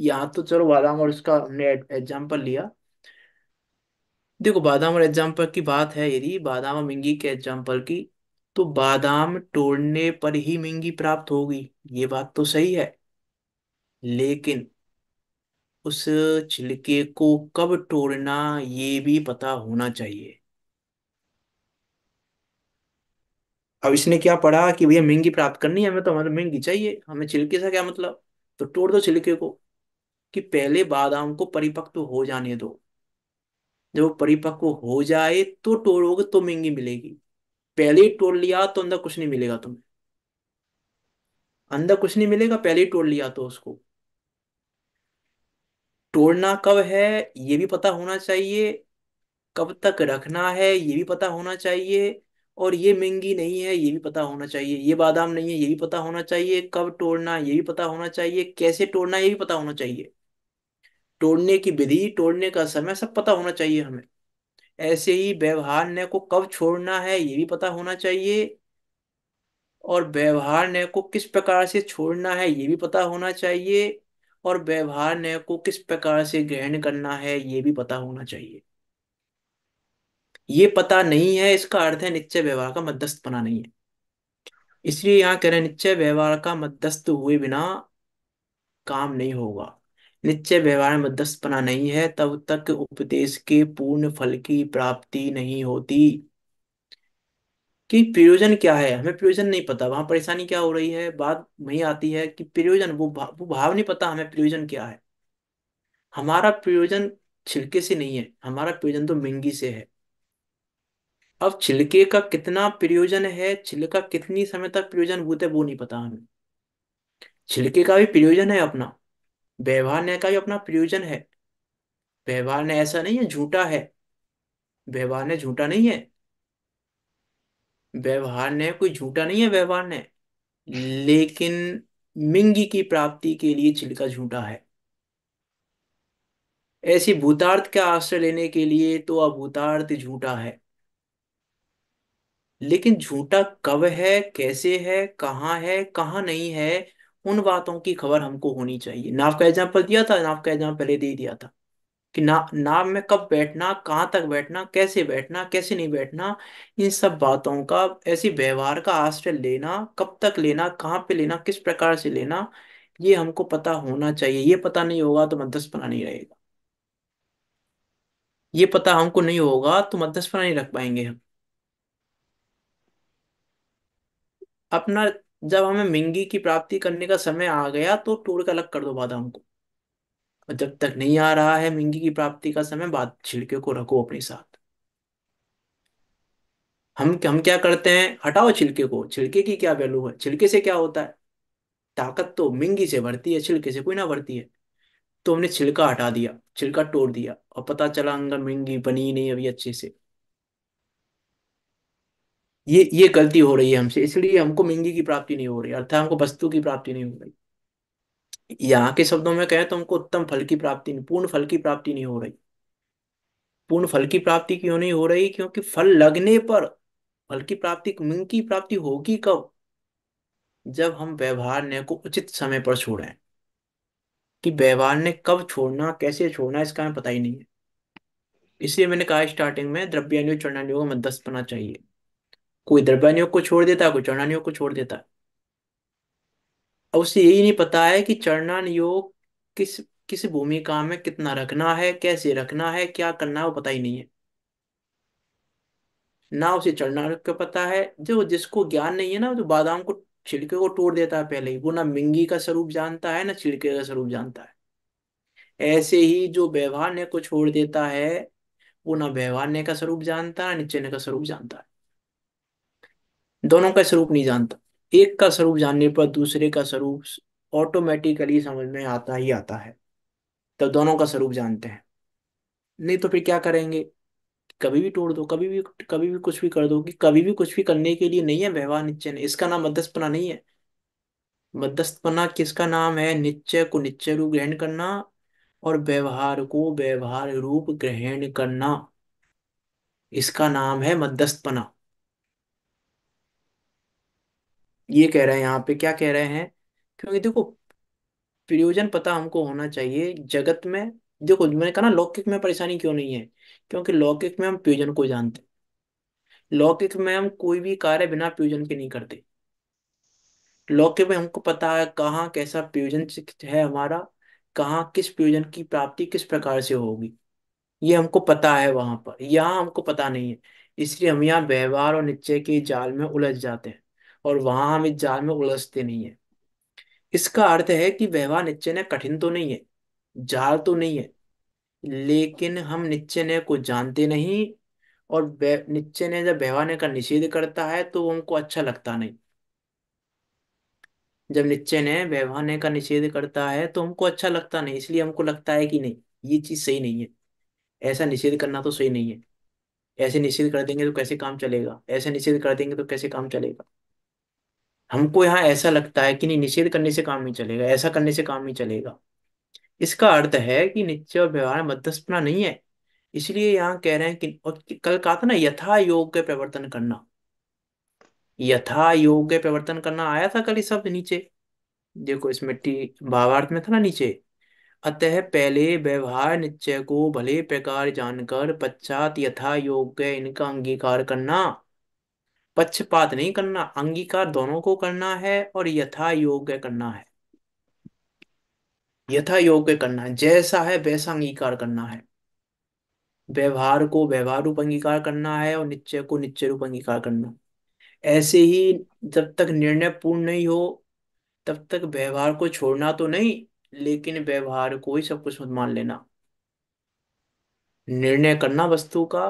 यहाँ तो चलो बादाम और इसका हमने एग्जाम्पल लिया देखो बादाम और एग्जाम्पल की बात है यदि बादाम और मिंगी के एग्जाम्पल की तो बादाम तोड़ने पर ही मिंगी प्राप्त होगी ये बात तो सही है लेकिन उस छिलके को कब तोड़ना ये भी पता होना चाहिए अब इसने क्या पढ़ा कि भैया महंगी प्राप्त करनी है हमें तो हमें तो महंगी चाहिए हमें छिलके से क्या मतलब तो तोड़ दो छिलके को कि पहले बादाम को परिपक्व हो जाने दो जब वो परिपक्व हो जाए तो तोड़ोगे तो महंगी मिलेगी पहले ही तोड़ लिया तो अंदर कुछ नहीं मिलेगा तुम्हें अंदर कुछ नहीं मिलेगा पहले ही तोड़ लिया तो उसको तोड़ना कब है ये भी पता होना चाहिए कब तक रखना है ये भी पता होना चाहिए और ये महंगी नहीं है ये भी पता होना चाहिए ये बादाम नहीं है ये भी पता होना चाहिए कब तोड़ना ये भी पता होना चाहिए कैसे तोड़ना ये भी पता होना चाहिए तोड़ने की विधि तोड़ने का समय सब पता होना चाहिए हमें ऐसे ही व्यवहार ने को कब छोड़ना है ये भी पता होना चाहिए और व्यवहार ने को किस प्रकार से छोड़ना है ये भी पता होना चाहिए और व्यवहार न्याय को किस प्रकार से ग्रहण करना है ये भी पता होना चाहिए ये पता नहीं है इसका अर्थ है निश्चय व्यवहार का मध्यस्थपना नहीं है इसलिए यहाँ कह रहे हैं निश्चय व्यवहार का मध्यस्थ हुए बिना काम नहीं होगा निश्चय व्यवहार मध्यस्थपना नहीं है तब तक उपदेश के पूर्ण फल की प्राप्ति नहीं होती कि प्रयोजन क्या है हमें प्रयोजन नहीं पता वहां परेशानी क्या हो रही है बात वही आती है कि प्रयोजन वो भाव वो भाव नहीं पता हमें प्रयोजन क्या है हमारा प्रयोजन छिलके से नहीं है हमारा प्रयोजन तो मिंगी से है अब छिलके का कितना प्रयोजन है छिलका कितनी समय तक प्रयोजन भूत है वो नहीं पता हमें छिलके का भी प्रयोजन है अपना व्यवहार न्याय का भी अपना प्रयोजन है व्यवहार न्याय ऐसा नहीं है झूठा है व्यवहार न्याय झूठा नहीं है व्यवहार ने कोई झूठा नहीं है व्यवहार ने लेकिन मिंगी की प्राप्ति के लिए छिलका झूठा है ऐसी भूतार्थ का आश्रय लेने के लिए तो अभूतार्थ झूठा है लेकिन झूठा कब है कैसे है कहाँ है कहाँ नहीं है उन बातों की खबर हमको होनी चाहिए नाव का एग्जाम्पल दिया था नाव का एग्जाम्पल पहले दे दिया था कि ना नाव में कब बैठना कहाँ तक बैठना कैसे बैठना कैसे नहीं बैठना इन सब बातों का ऐसी व्यवहार का आश्रय लेना कब तक लेना कहाँ पे लेना किस प्रकार से लेना ये हमको पता होना चाहिए ये पता नहीं होगा तो मध्यस्थपना नहीं रहेगा ये पता हमको नहीं होगा तो मध्यस्थपना नहीं रख पाएंगे हम अपना जब हमें मिंगी की प्राप्ति करने का समय आ गया तो टूर का अलग कर दो बाधा हमको और जब तक नहीं आ रहा है मिंगी की प्राप्ति का समय बाद छिड़के को रखो अपने साथ हम हम क्या करते हैं हटाओ छिलके को छिलके की क्या वैल्यू है छिलके से क्या होता है ताकत तो मिंगी से भरती है छिलके से कोई ना भरती है तो हमने छिलका हटा दिया छिलका तोड़ दिया और पता चला अंगा मिंगी बनी नहीं अभी अच्छे से ये ये गलती हो रही है हमसे इसलिए हमको मिंगी की प्राप्ति नहीं हो रही अर्थात हमको वस्तु की प्राप्ति नहीं हो रही यहाँ के शब्दों में कहें तो हमको उत्तम फल की प्राप्ति नहीं पूर्ण फल की प्राप्ति नहीं हो रही पूर्ण फल की प्राप्ति क्यों नहीं हो रही क्योंकि फल लगने पर फल की प्राप्ति मिंग की प्राप्ति होगी कब जब हम व्यवहार ने को उचित समय पर छोड़ें कि व्यवहार ने कब छोड़ना कैसे छोड़ना इसका हमें पता ही नहीं है इसलिए मैंने कहा स्टार्टिंग में द्रव्यनियोग चरणानियोग में दस पना चाहिए कोई द्रव्यनियोग को छोड़ देता है कोई चरणानियोग को छोड़ देता है अब उसे यही नहीं पता है कि चरणन योग किस किस भूमिका में कितना रखना है कैसे रखना है क्या करना है वो पता ही नहीं है ना उसे चरणन का पता है जो जिसको ज्ञान नहीं है ना जो बादाम को छिलके को तोड़ देता है पहले ही वो ना मिंगी का स्वरूप जानता है ना छिलके का स्वरूप जानता है ऐसे ही जो व्यवहार को छोड़ देता है वो ना व्यवहार का स्वरूप जानता है ना निश्चय का स्वरूप जानता है दोनों का स्वरूप नहीं जानता एक का स्वरूप जानने पर दूसरे का स्वरूप ऑटोमेटिकली समझ में आता ही आता है तब दोनों का स्वरूप जानते हैं नहीं तो फिर क्या करेंगे कभी भी तोड़ दो कभी भी कभी भी कुछ भी कर दो कि कभी भी कुछ भी करने के लिए नहीं है व्यवहार निश्चय इसका नाम मध्यस्थपना नहीं है मध्यस्थपना किसका नाम है निश्चय को निश्चय रूप ग्रहण करना और व्यवहार को व्यवहार रूप ग्रहण करना इसका नाम है मध्यस्थपना ये कह रहे हैं यहाँ पे क्या कह रहे हैं क्योंकि देखो प्रयोजन पता हमको होना चाहिए जगत में देखो मैंने कहा ना लौकिक में परेशानी क्यों नहीं है क्योंकि लौकिक में हम प्रयोजन को जानते हैं लौकिक में हम कोई भी कार्य बिना प्रयोजन के नहीं करते लौकिक में हमको पता है कहाँ कैसा प्रयोजन है हमारा कहाँ किस प्रयोजन की प्राप्ति किस प्रकार से होगी ये हमको पता है वहां पर यहाँ हमको पता नहीं है इसलिए हम यहाँ व्यवहार और निश्चय के जाल में उलझ जाते हैं और वहां हम इस जाल में उलझते नहीं है इसका अर्थ है कि व्यवहार निश्चय कठिन तो नहीं है जाल तो नहीं है लेकिन हम निश्चय को जानते नहीं और निश्चय ने जब व्यवहार का निषेध करता है तो हमको अच्छा लगता नहीं जब निश्चय ने व्यवहार का निषेध करता है तो हमको अच्छा लगता नहीं इसलिए हमको लगता है कि नहीं ये चीज सही नहीं है ऐसा निषेध करना तो सही नहीं है ऐसे निषेध कर देंगे तो कैसे काम चलेगा ऐसे निषेध कर देंगे तो कैसे काम चलेगा हमको यहाँ ऐसा लगता है कि नहीं निषेध करने से काम नहीं चलेगा ऐसा करने से काम नहीं चलेगा इसका अर्थ है कि निश्चय व्यवहार मध्यस्थना नहीं है इसलिए यहाँ कह रहे हैं कि और कल कहा था ना यथा योग के प्रवर्तन करना यथा योग के प्रवर्तन करना आया था कल शब्द नीचे देखो इस मिट्टी भावार्थ में था ना नीचे अतः पहले व्यवहार निश्चय को भले प्रकार जानकर पश्चात यथा योग्य इनका अंगीकार करना पक्षपात नहीं करना अंगीकार दोनों को करना है और यथा योग्य करना है यथा योग्य करना है जैसा है वैसा अंगीकार करना है व्यवहार को व्यवहार रूप अंगीकार करना है और निश्चय को निश्चय रूप अंगीकार करना ऐसे ही जब तक निर्णय पूर्ण नहीं हो तब तक व्यवहार को छोड़ना तो नहीं लेकिन व्यवहार को ही सब कुछ मान लेना निर्णय करना वस्तु का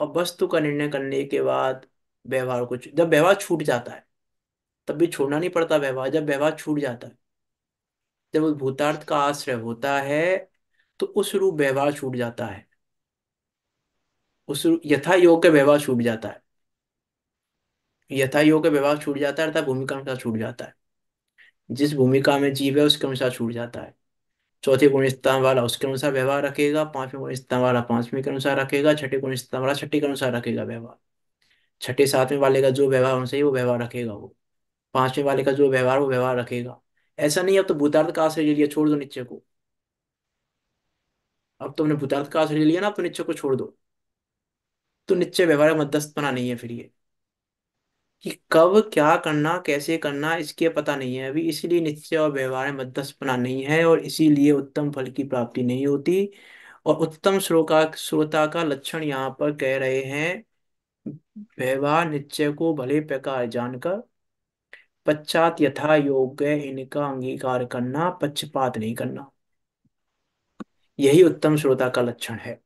और वस्तु का निर्णय करने के बाद व्यवहार को जब व्यवहार छूट जाता है तब भी छोड़ना नहीं पड़ता व्यवहार जब व्यवहार छूट जाता है जब उस भूतार्थ का आश्रय होता है तो उस रूप व्यवहार छूट जाता है उस यथा योग का व्यवहार छूट जाता है यथा योग का व्यवहार छूट जाता है अर्थात भूमिका अनुसार छूट जाता है जिस भूमिका में जीव है उसके अनुसार छूट जाता है चौथे गुणस्थान वाला उसके अनुसार व्यवहार रखेगा पांचवें गुणस्थान वाला पांचवें के अनुसार रखेगा छठे गुणस्थान वाला छठे के अनुसार रखेगा व्यवहार छठे सातवें वाले का जो व्यवहार होना चाहिए वो व्यवहार रखेगा वो पांचवें वाले का जो व्यवहार वो व्यवहार रखेगा ऐसा नहीं अब तो भूतार्थ का आश्रय लिया छोड़ दो नीचे को अब तुमने तो भूतार्थ का आश्रय लिया ना तो नीचे को छोड़ दो तो निश्चय व्यवहार मध्यस्थ बना नहीं है फिर ये कि कब क्या करना कैसे करना इसके पता नहीं है अभी इसीलिए निश्चय और व्यवहार मध्यस्थपना नहीं है और इसीलिए उत्तम फल की प्राप्ति नहीं होती और उत्तम श्रोता श्रोता का लक्षण यहाँ पर कह रहे हैं व्यवहार निश्चय को भले प्रकार जानकर पश्चात यथा योग्य इनका अंगीकार करना पक्षपात नहीं करना यही उत्तम श्रोता का लक्षण है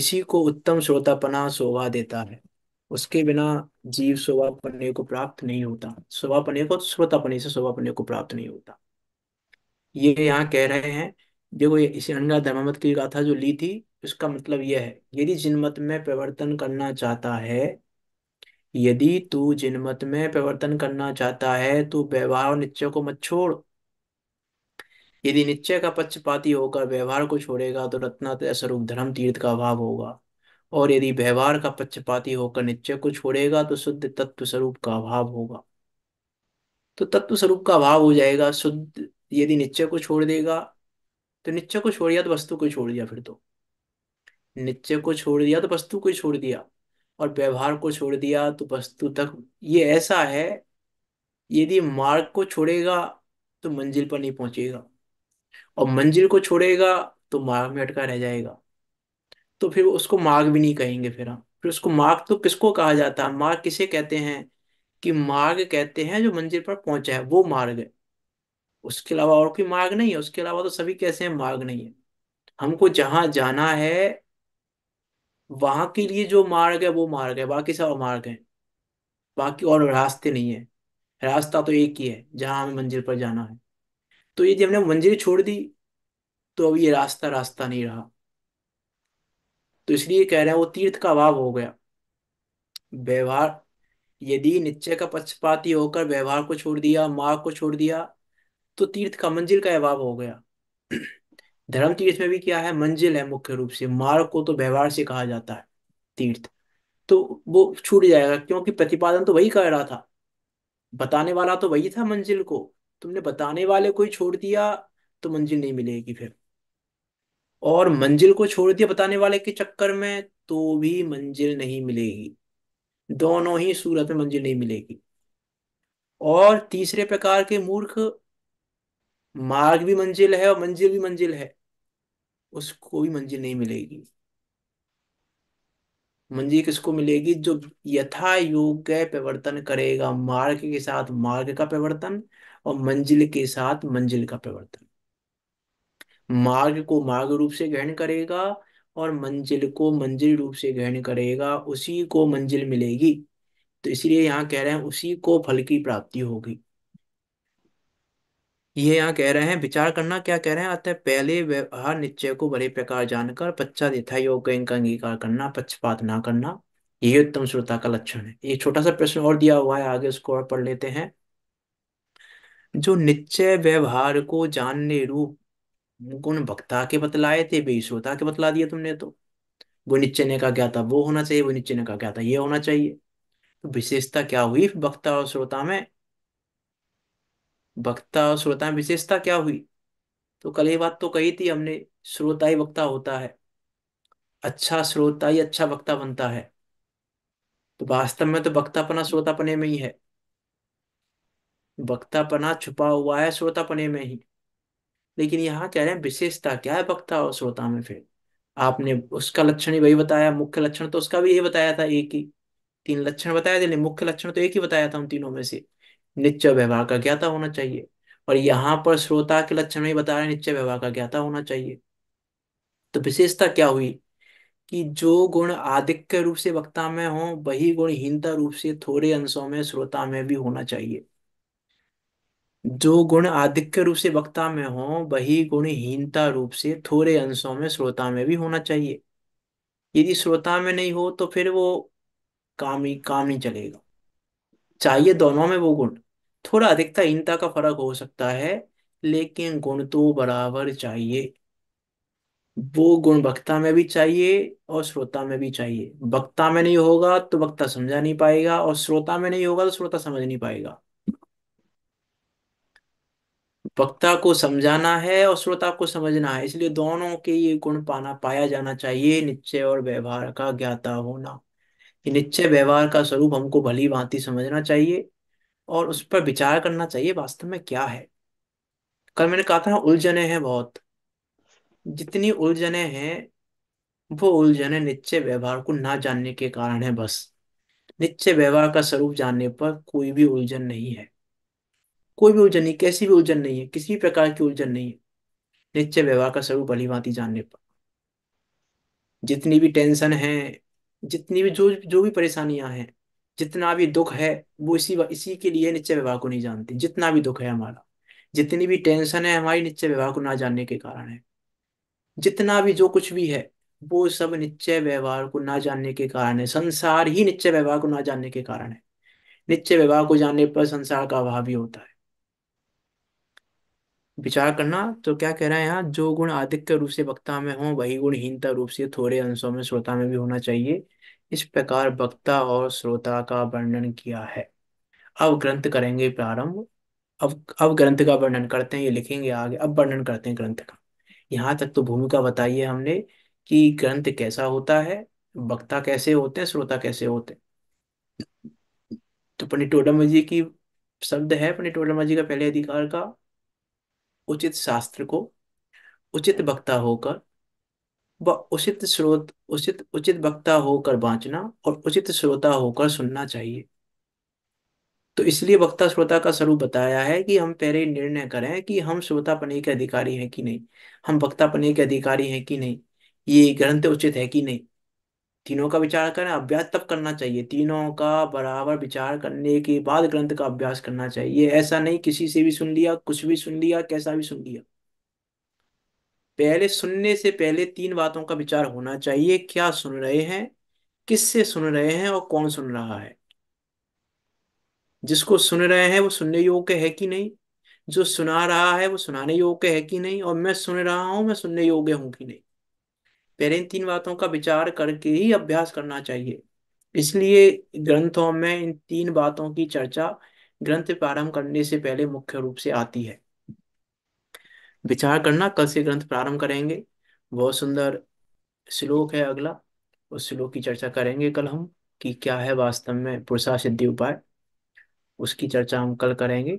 इसी को उत्तम श्रोतापना शोभा देता है उसके बिना जीव शोभापने को प्राप्त नहीं होता शोभापने को श्रोतापने से शोभापने को प्राप्त नहीं होता ये यहाँ कह रहे हैं देखो इसी अंगा धर्मत की गाथा जो ली थी इसका मतलब यह है यदि जिनमत में परिवर्तन करना चाहता है यदि तू जिनमत में परिवर्तन करना चाहता है तो व्यवहार निश्चय को मत छोड़ यदि निश्चय का पक्षपाती होकर व्यवहार को छोड़ेगा तो रत्नात्रय स्वरूप धर्म तीर्थ का अभाव होगा और यदि व्यवहार का पक्षपाती होकर निश्चय को छोड़ेगा तो शुद्ध तत्व स्वरूप का अभाव होगा तो तत्व स्वरूप का अभाव हो जाएगा शुद्ध यदि निश्चय को छोड़ देगा तो निश्चय को छोड़ दिया तो वस्तु को छोड़ दिया फिर तो निश्चय को छोड़ दिया तो वस्तु को छोड़ दिया और व्यवहार को छोड़ दिया तो वस्तु तक ये ऐसा है यदि मार्ग को छोड़ेगा तो मंजिल पर नहीं पहुंचेगा और मंजिल को छोड़ेगा तो मार्ग में अटका रह जाएगा तो फिर उसको मार्ग भी नहीं कहेंगे फिर हम फिर उसको मार्ग तो किसको कहा जाता है मार्ग किसे कहते हैं कि मार्ग कहते हैं जो मंजिल पर पहुंचा है वो मार्ग है उसके अलावा और कोई मार्ग नहीं है उसके अलावा तो सभी कैसे हैं मार्ग नहीं है हमको जहां जाना है वहां के लिए जो मार्ग है वो मार्ग है बाकी सब मार्ग है बाकी और रास्ते नहीं है रास्ता तो एक ही है जहां हमें मंजिल पर जाना है तो यदि हमने मंजिल छोड़ दी तो अब ये रास्ता रास्ता नहीं रहा तो इसलिए कह रहे हैं वो तीर्थ का अभाव हो गया व्यवहार यदि निश्चय का पक्षपाती होकर व्यवहार को छोड़ दिया मार्ग को छोड़ दिया तो तीर्थ का मंजिल का अभाव हो गया धर्म तीर्थ में भी क्या है मंजिल है मुख्य रूप से मार्ग को तो व्यवहार से कहा जाता है तीर्थ तो वो छूट जाएगा क्योंकि प्रतिपादन तो वही कर रहा था बताने वाला तो वही था मंजिल को तुमने बताने वाले को ही छोड़ दिया तो मंजिल नहीं मिलेगी फिर और मंजिल को छोड़ दिया बताने वाले के चक्कर में तो भी मंजिल नहीं मिलेगी दोनों ही सूरत में मंजिल नहीं मिलेगी और तीसरे प्रकार के मूर्ख मार्ग भी मंजिल है और मंजिल भी मंजिल है उसको भी मंजिल नहीं मिलेगी मंजिल किसको मिलेगी जो यथा योग्य परिवर्तन करेगा मार्ग के साथ मार्ग का परिवर्तन और मंजिल के साथ मंजिल का परिवर्तन मार्ग को मार्ग रूप से ग्रहण करेगा और मंजिल को मंजिल रूप से ग्रहण करेगा उसी को मंजिल मिलेगी तो इसलिए यहाँ कह रहे हैं उसी को फल की प्राप्ति होगी ये यहाँ कह रहे हैं विचार करना क्या कह रहे हैं अतः पहले व्यवहार निश्चय को बड़े प्रकार जानकर पश्चात यथा योग का अंगीकार करना पक्षपात ना करना ये उत्तम श्रोता का लक्षण है ये छोटा सा प्रश्न और दिया हुआ है आगे उसको और पढ़ लेते हैं जो निश्चय व्यवहार को जानने रूप गुण भक्ता के बतलाए थे वे श्रोता के बतला दिया तुमने तो वो निश्चय ने कहा क्या था वो होना चाहिए वो निश्चय ने कहा क्या था ये होना चाहिए तो विशेषता क्या हुई वक्ता और श्रोता में वक्ता और श्रोता में विशेषता क्या हुई तो कल ये बात तो कही थी हमने श्रोता ही वक्ता होता है अच्छा श्रोता ही अच्छा वक्ता बनता है तो वास्तव में तो वक्तापना श्रोतापने में ही है वक्तापना छुपा हुआ है श्रोतापने में ही लेकिन यहाँ कह रहे हैं विशेषता क्या है वक्ता और श्रोता में फिर आपने उसका लक्षण ही वही बताया मुख्य लक्षण तो उसका भी यही बताया था एक ही तीन लक्षण बताया थे मुख्य लक्षण तो एक ही बताया था उन तीनों में से निश्चय व्यवहार का ज्ञाता होना चाहिए और यहाँ पर श्रोता के लक्षण में बता रहे निश्चय व्यवहार का ज्ञाता होना चाहिए तो विशेषता क्या हुई कि जो गुण आधिक्य रूप से वक्ता में हो वही गुण हीनता रूप से थोड़े अंशों में श्रोता में भी होना चाहिए जो गुण आधिक्य रूप से वक्ता में हो वही गुण हीनता रूप से थोड़े अंशों में श्रोता में भी होना चाहिए यदि श्रोता में नहीं हो तो फिर वो काम ही काम नहीं चलेगा चाहिए दोनों में वो गुण थोड़ा अधिकता हीनता का फर्क हो सकता है लेकिन गुण तो बराबर चाहिए वो गुण वक्ता में भी चाहिए और श्रोता में भी चाहिए वक्ता में नहीं होगा तो वक्ता समझा नहीं पाएगा और श्रोता में नहीं होगा तो श्रोता समझ नहीं पाएगा वक्ता को समझाना है और श्रोता को समझना है इसलिए दोनों के ये गुण पाना पाया जाना चाहिए निश्चय और व्यवहार का ज्ञाता होना कि निश्चय व्यवहार का स्वरूप हमको भली भांति समझना चाहिए और उस पर विचार करना चाहिए वास्तव में क्या है कल मैंने कहा था ना उलझने हैं बहुत जितनी उलझने हैं वो उलझने निश्चय व्यवहार को ना जानने के कारण है बस निश्चय व्यवहार का स्वरूप जानने पर कोई भी उलझन नहीं है कोई भी उलझन नहीं कैसी भी उलझन नहीं है किसी भी प्रकार की उलझन नहीं है निश्चय व्यवहार का स्वरूप भली भांति जानने पर जितनी भी टेंशन है जितनी भी जो जो भी परेशानियां हैं जितना भी दुख है वो इसी इसी के लिए निश्चय व्यवहार को नहीं जानती जितना भी दुख है हमारा जितनी भी टेंशन है हमारी निश्चय व्यवहार को ना जानने के कारण है जितना भी जो कुछ भी है वो सब निश्चय व्यवहार को ना जानने के कारण है संसार ही निश्चय व्यवहार को ना जानने के कारण है निश्चय व्यवहार को जानने पर संसार का अभाव ही होता है विचार करना तो क्या कह रहे हैं यहाँ जो गुण आधिक रूप से वक्ता में हो वही गुण हीनता रूप से थोड़े अंशों में श्रोता में भी होना चाहिए इस प्रकार वक्ता और श्रोता का वर्णन किया है अब ग्रंथ करेंगे प्रारंभ अब अब ग्रंथ का वर्णन करते हैं ये लिखेंगे आगे अब वर्णन करते हैं ग्रंथ का यहाँ तक तो भूमिका बताई है हमने कि ग्रंथ कैसा होता है वक्ता कैसे होते हैं श्रोता कैसे होते हैं तो पंडित जी की शब्द है पंडित जी का पहले अधिकार का उचित शास्त्र को उचित वक्ता होकर उचित स्रोत उचित उचित वक्ता होकर बांचना और उचित श्रोता होकर सुनना चाहिए तो इसलिए वक्ता श्रोता का स्वरूप बताया है कि हम पहले निर्णय करें कि हम श्रोता पने के अधिकारी हैं कि नहीं हम वक्ता पने के अधिकारी हैं कि नहीं ये ग्रंथ उचित है कि नहीं तीनों का विचार करें अभ्यास तब करना चाहिए तीनों का बराबर विचार करने के बाद ग्रंथ का अभ्यास करना चाहिए ऐसा नहीं किसी से भी सुन लिया कुछ भी सुन लिया कैसा भी सुन लिया पहले सुनने से पहले तीन बातों का विचार होना चाहिए क्या सुन रहे हैं किससे सुन रहे हैं और कौन सुन रहा है जिसको सुन रहे हैं वो सुनने योग्य है कि नहीं जो सुना रहा है वो सुनाने योग्य है कि नहीं और मैं सुन रहा हूं मैं सुनने योग्य हूं कि नहीं पहले इन तीन बातों का विचार करके ही अभ्यास करना चाहिए इसलिए ग्रंथों में इन तीन बातों की चर्चा ग्रंथ प्रारंभ करने से पहले मुख्य रूप से आती है विचार करना कल से ग्रंथ प्रारंभ करेंगे बहुत सुंदर श्लोक है अगला उस श्लोक की चर्चा करेंगे कल हम कि क्या है वास्तव में पुरुषा सिद्धि उपाय उसकी चर्चा हम कल करेंगे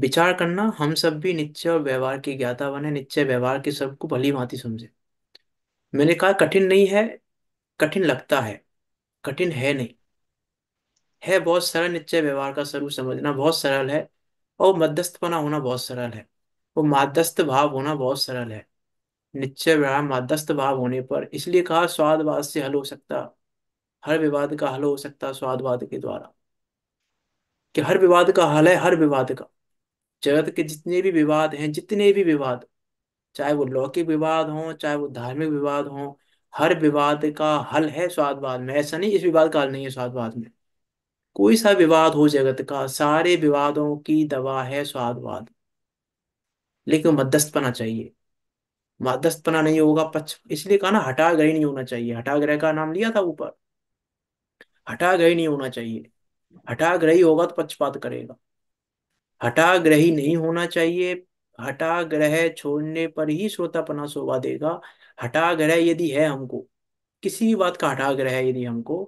विचार करना हम सब भी निश्चय और व्यवहार की ज्ञाता बने निश्चय व्यवहार के सब को भली भांति समझे मैंने कहा कठिन नहीं है कठिन लगता है कठिन है नहीं है बहुत सरल निश्चय व्यवहार का स्वरूप समझना बहुत सरल है और मध्यस्थपना होना बहुत सरल है वो माध्यस्थ भाव होना बहुत सरल है निश्चय व्यायाम माध्यस्थ भाव होने पर इसलिए कहा स्वादवाद से हल हो सकता हर विवाद का हल हो सकता स्वादवाद के द्वारा कि हर विवाद का हल है हर विवाद का जगत के जितने भी विवाद हैं जितने भी विवाद चाहे वो लौकिक विवाद हो चाहे वो धार्मिक विवाद हो हर विवाद का हल है स्वादवाद में ऐसा नहीं इस विवाद का हल नहीं है स्वादवाद में कोई सा विवाद हो जगत का सारे विवादों की दवा है स्वादवाद लेकिन मध्यस्थपना चाहिए मध्यस्थपना नहीं होगा पक्ष इसलिए कहा ना हटाग्रही नहीं होना चाहिए हटाग्रह का नाम लिया था ऊपर हटाग्रही नहीं होना चाहिए हटाग्रही होगा तो पक्षपात करेगा हटाग्रही नहीं होना चाहिए हटाग्रह छोड़ने पर ही श्रोतापना शोभा देगा हटाग्रह यदि है हमको किसी भी बात का हटाग्रह यदि हमको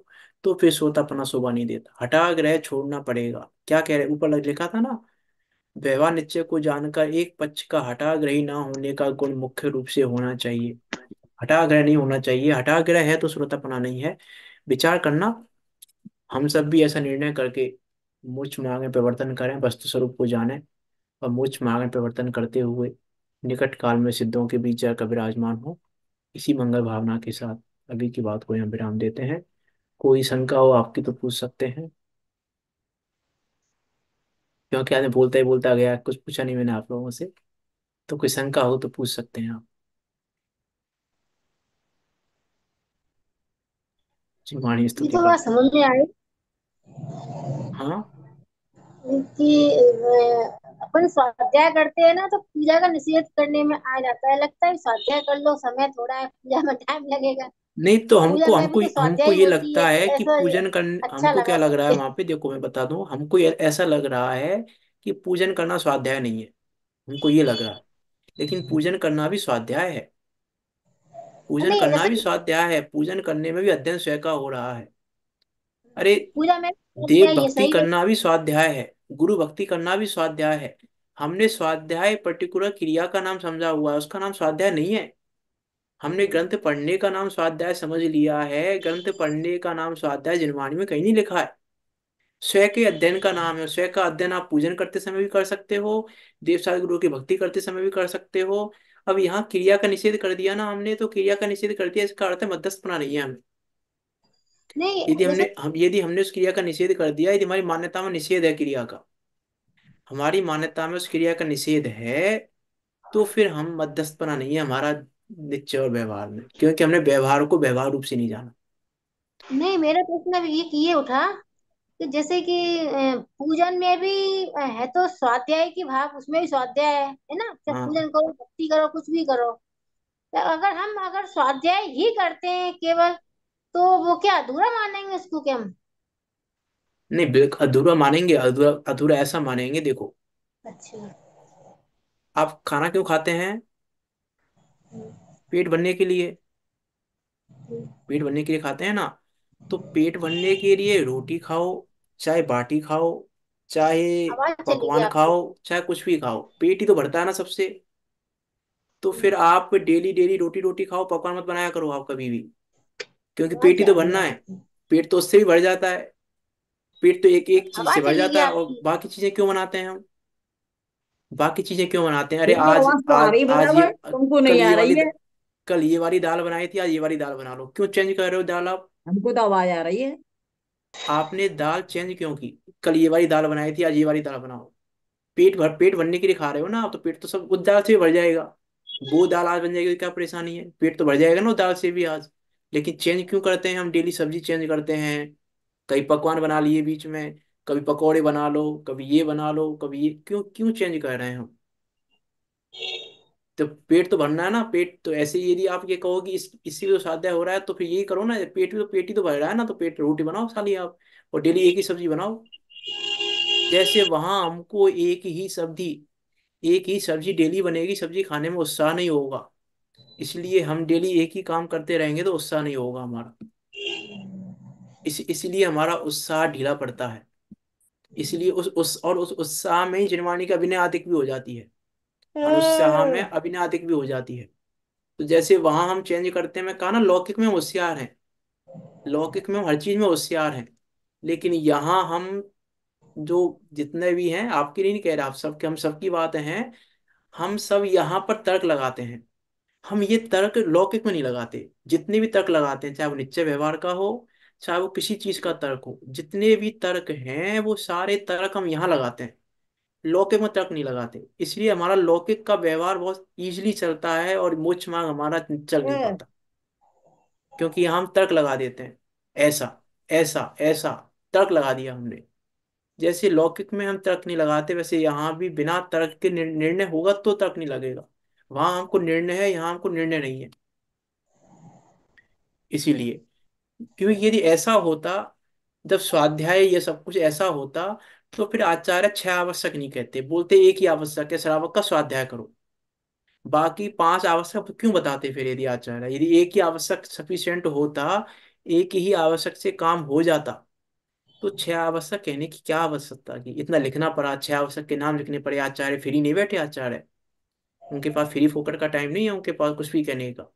तो फिर श्रोतापना शोभा नहीं देता हटाग्रह छोड़ना पड़ेगा क्या कह रहे ऊपर लिखा था ना व्यवहार को जानकर एक पक्ष का हटाग्रही ना होने का गुण मुख्य रूप से होना चाहिए हटाग्रह नहीं होना चाहिए हटाग्रह है तो श्रोतापना नहीं है विचार करना हम सब भी ऐसा निर्णय करके मूर्छ मार्ग में परिवर्तन करें वस्तु स्वरूप को जाने और मूर्छ मार्ग में परिवर्तन करते हुए निकट काल में सिद्धों के बीच जाकर विराजमान हो इसी मंगल भावना के साथ अभी की बात को यहाँ विराम देते हैं कोई शंका हो आपकी तो पूछ सकते हैं क्योंकि आदमी बोलता ही बोलता गया कुछ पूछा नहीं मैंने आप लोगों से तो कोई शंका हो तो पूछ सकते हैं आप जी वाणी स्तुति तो का बात समझ में आई हाँ कि अपन स्वाध्याय करते हैं ना तो पूजा का निषेध करने में आ जाता है लगता है स्वाध्याय कर लो समय थोड़ा है पूजा में टाइम लगेगा नहीं तो, तो हमको हमको तो हमको ये लगता है कि पूजन करने अच्छा हमको क्या लगा लग रहा है वहां पे देखो मैं बता दूं हमको ये ऐसा लग रहा है कि पूजन करना स्वाध्याय नहीं है हमको ये लग रहा है लेकिन पूजन करना भी स्वाध्याय है पूजन नहीं करना मतलब भी स्वाध्याय है पूजन करने में भी अध्ययन स्वयं का हो रहा है अरे पूजा में देव ये भक्ति सही है करना भी स्वाध्याय है गुरु भक्ति करना भी स्वाध्याय है हमने स्वाध्याय पर्टिकुलर क्रिया का नाम समझा हुआ है उसका नाम स्वाध्याय नहीं है हमने ग्रंथ पढ़ने का नाम स्वाध्याय समझ लिया है ग्रंथ पढ़ने का नाम स्वाध्याय जिनवाणी में कहीं नहीं लिखा है स्वयं के अध्ययन का नाम है स्वयं का अध्ययन आप पूजन करते समय भी कर सकते हो देवसाद गुरु की भक्ति करते समय भी कर सकते हो अब यहाँ क्रिया का निषेध कर दिया ना हमने तो क्रिया का निषेध कर दिया इसका अर्थ है मध्यस्थपना नहीं है हमें यदि हमने हम यदि हमने उस क्रिया का निषेध कर दिया यदि हमारी मान्यता में निषेध है क्रिया का हमारी मान्यता में उस क्रिया का निषेध है तो फिर हम मध्यस्थपना नहीं है हमारा निश्चय और व्यवहार में क्योंकि हमने व्यवहार को व्यवहार रूप से नहीं जाना नहीं मेरा प्रश्न ये ये उठा कि जैसे कि पूजन में भी है तो स्वाध्याय की भाव उसमें भी स्वाध्याय है है ना हाँ। पूजन करो भक्ति करो कुछ भी करो तो अगर हम अगर स्वाध्याय ही करते हैं केवल तो वो क्या अधूरा मानेंगे उसको क्या हम नहीं बिल्कुल अधूरा मानेंगे अधूरा अधूरा ऐसा मानेंगे देखो अच्छा आप खाना क्यों खाते हैं पेट भरने के लिए पेट भरने के लिए खाते हैं ना तो पेट भरने के लिए रोटी खाओ चाहे बाटी खाओ चाहे पकवान खाओ चाहे कुछ भी खाओ पेट ही तो भरता है ना सबसे तो फिर आप डेली डेली रोटी रोटी खाओ पकवान मत बनाया करो आप कभी भी क्योंकि पेट ही तो भरना है पेट तो उससे भी भर जाता है पेट तो एक एक चीज से भर जाता है और बाकी चीजें क्यों बनाते हैं हम बाकी चीजें क्यों बनाते हैं अरे आज तो आज आज ये तुमको नहीं आ रही है कल ये वाली दाल बनाई थी आज ये वाली दाल बना लो क्यों चेंज कर रहे हो दाल आप हमको तो आवाज आ रही है आपने दाल चेंज क्यों की कल ये वाली दाल बनाई थी आज ये वाली दाल बनाओ पेट भर पेट भरने के लिए खा रहे हो ना आप तो पेट तो सब उस दाल से भर जाएगा वो दाल आज बन जाएगी तो क्या परेशानी है पेट तो भर जाएगा ना दाल से भी आज लेकिन चेंज क्यों करते हैं हम डेली सब्जी चेंज करते हैं कभी पकवान बना लिए बीच में कभी पकौड़े बना लो कभी ये बना लो कभी ये क्यों क्यों चेंज कर रहे हैं हम तो पेट तो भरना है ना पेट तो ऐसे ही यदि आप ये कहो कि इस इसी तो स्वाध्याय हो रहा है तो फिर यही करो ना पेट भी तो पेट ही तो भर रहा है ना तो पेट रोटी बनाओ खाली आप और डेली एक ही सब्जी बनाओ जैसे वहां हमको एक ही सब्जी एक ही सब्जी डेली बनेगी सब्जी खाने में उत्साह नहीं होगा इसलिए हम डेली एक ही काम करते रहेंगे तो उत्साह नहीं होगा हमारा इस इसलिए हमारा उत्साह ढीला पड़ता है इसलिए उस उस और उस उत्साह में ही जनवाणी का विनय आदिक भी हो जाती है और उससे हाँ। हमें भी हो जाती है तो जैसे वहां हम चेंज करते हैं मैं कहा ना लौकिक में होशियार है लौकिक में हर चीज में होशियार है लेकिन यहाँ हम जो जितने भी हैं आपके लिए नहीं कह रहे आप के हम सबकी बात है हम सब यहाँ पर तर्क लगाते हैं हम ये तर्क लौकिक में नहीं लगाते जितने भी तर्क लगाते हैं चाहे वो निश्चय व्यवहार का हो चाहे वो किसी चीज का तर्क हो जितने भी तर्क हैं वो सारे तर्क हम यहाँ लगाते हैं लौकिक में तर्क नहीं लगाते इसलिए हमारा लौकिक का व्यवहार बहुत इजीली चलता है और मोच मांग हमारा चल नहीं हाँ। पाता क्योंकि हम तर्क लगा देते हैं ऐसा ऐसा ऐसा तर्क लगा दिया हमने जैसे लौकिक में हम तर्क नहीं लगाते वैसे यहाँ भी बिना तर्क के निर्णय होगा तो तर्क नहीं लगेगा वहां हमको निर्णय है यहाँ हमको निर्णय नहीं है इसीलिए क्योंकि यदि ऐसा होता जब स्वाध्याय ये सब कुछ ऐसा होता तो फिर आचार्य छह आवश्यक नहीं कहते बोलते एक ही आवश्यक है श्रावक का स्वाध्याय करो बाकी पांच आवश्यक क्यों बताते फिर यदि आचार्य यदि एक ही आवश्यक सफिशियंट होता एक ही आवश्यक से काम हो जाता तो छह आवश्यक कहने की क्या आवश्यकता की इतना लिखना पड़ा छह आवश्यक के नाम लिखने पड़े आचार्य फ्री नहीं बैठे आचार्य उनके पास फ्री फोकट का टाइम नहीं है उनके पास कुछ भी कहने का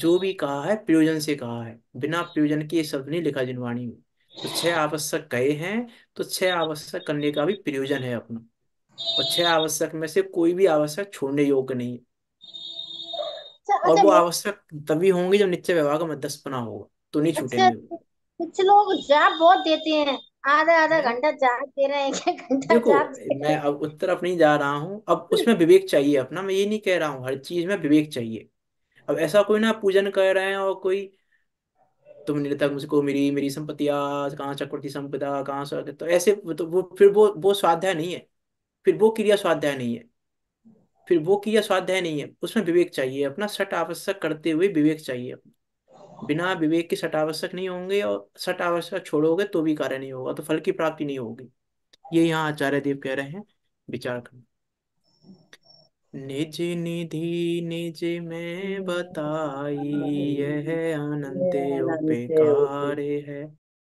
जो भी कहा है प्रयोजन से कहा है बिना प्रयोजन के ये शब्द नहीं लिखा जिनवाणी में तो छह आवश्यक गए हैं तो छह आवश्यक करने का भी प्रयोजन है अपना और छह आवश्यक में से कोई भी आवश्यक छोड़ने योग्य नहीं है अच्छा, और अच्छा, वो आवश्यक तभी होंगे जब निश्चय विवाह का मध्यस्पना होगा तो नहीं अच्छा, छूटेंगे कुछ लोग जाप बहुत देते हैं आधा आधा घंटा जाप दे रहे हैं एक घंटा देखो जाप दे मैं अब उत्तर तरफ नहीं जा रहा हूँ अब उसमें विवेक चाहिए अपना मैं ये नहीं कह रहा हूँ हर चीज में विवेक चाहिए अब ऐसा कोई ना पूजन कर रहे हैं और कोई तुम निर्तक मुझको मेरी मेरी संपत्तियां कहाँ चक्रवर्ती संपदा कहाँ तो ऐसे तो वो फिर वो वो स्वाध्याय नहीं है फिर वो क्रिया स्वाध्याय नहीं है फिर वो क्रिया स्वाध्याय नहीं है उसमें विवेक चाहिए अपना सट आवश्यक करते हुए विवेक चाहिए बिना विवेक के सट आवश्यक नहीं होंगे और सट आवश्यक छोड़ोगे तो भी कार्य नहीं होगा तो फल की प्राप्ति नहीं होगी ये यहाँ आचार्य देव कह रहे हैं विचार करना निज निधि निज में बताई यह अनंत उपकार है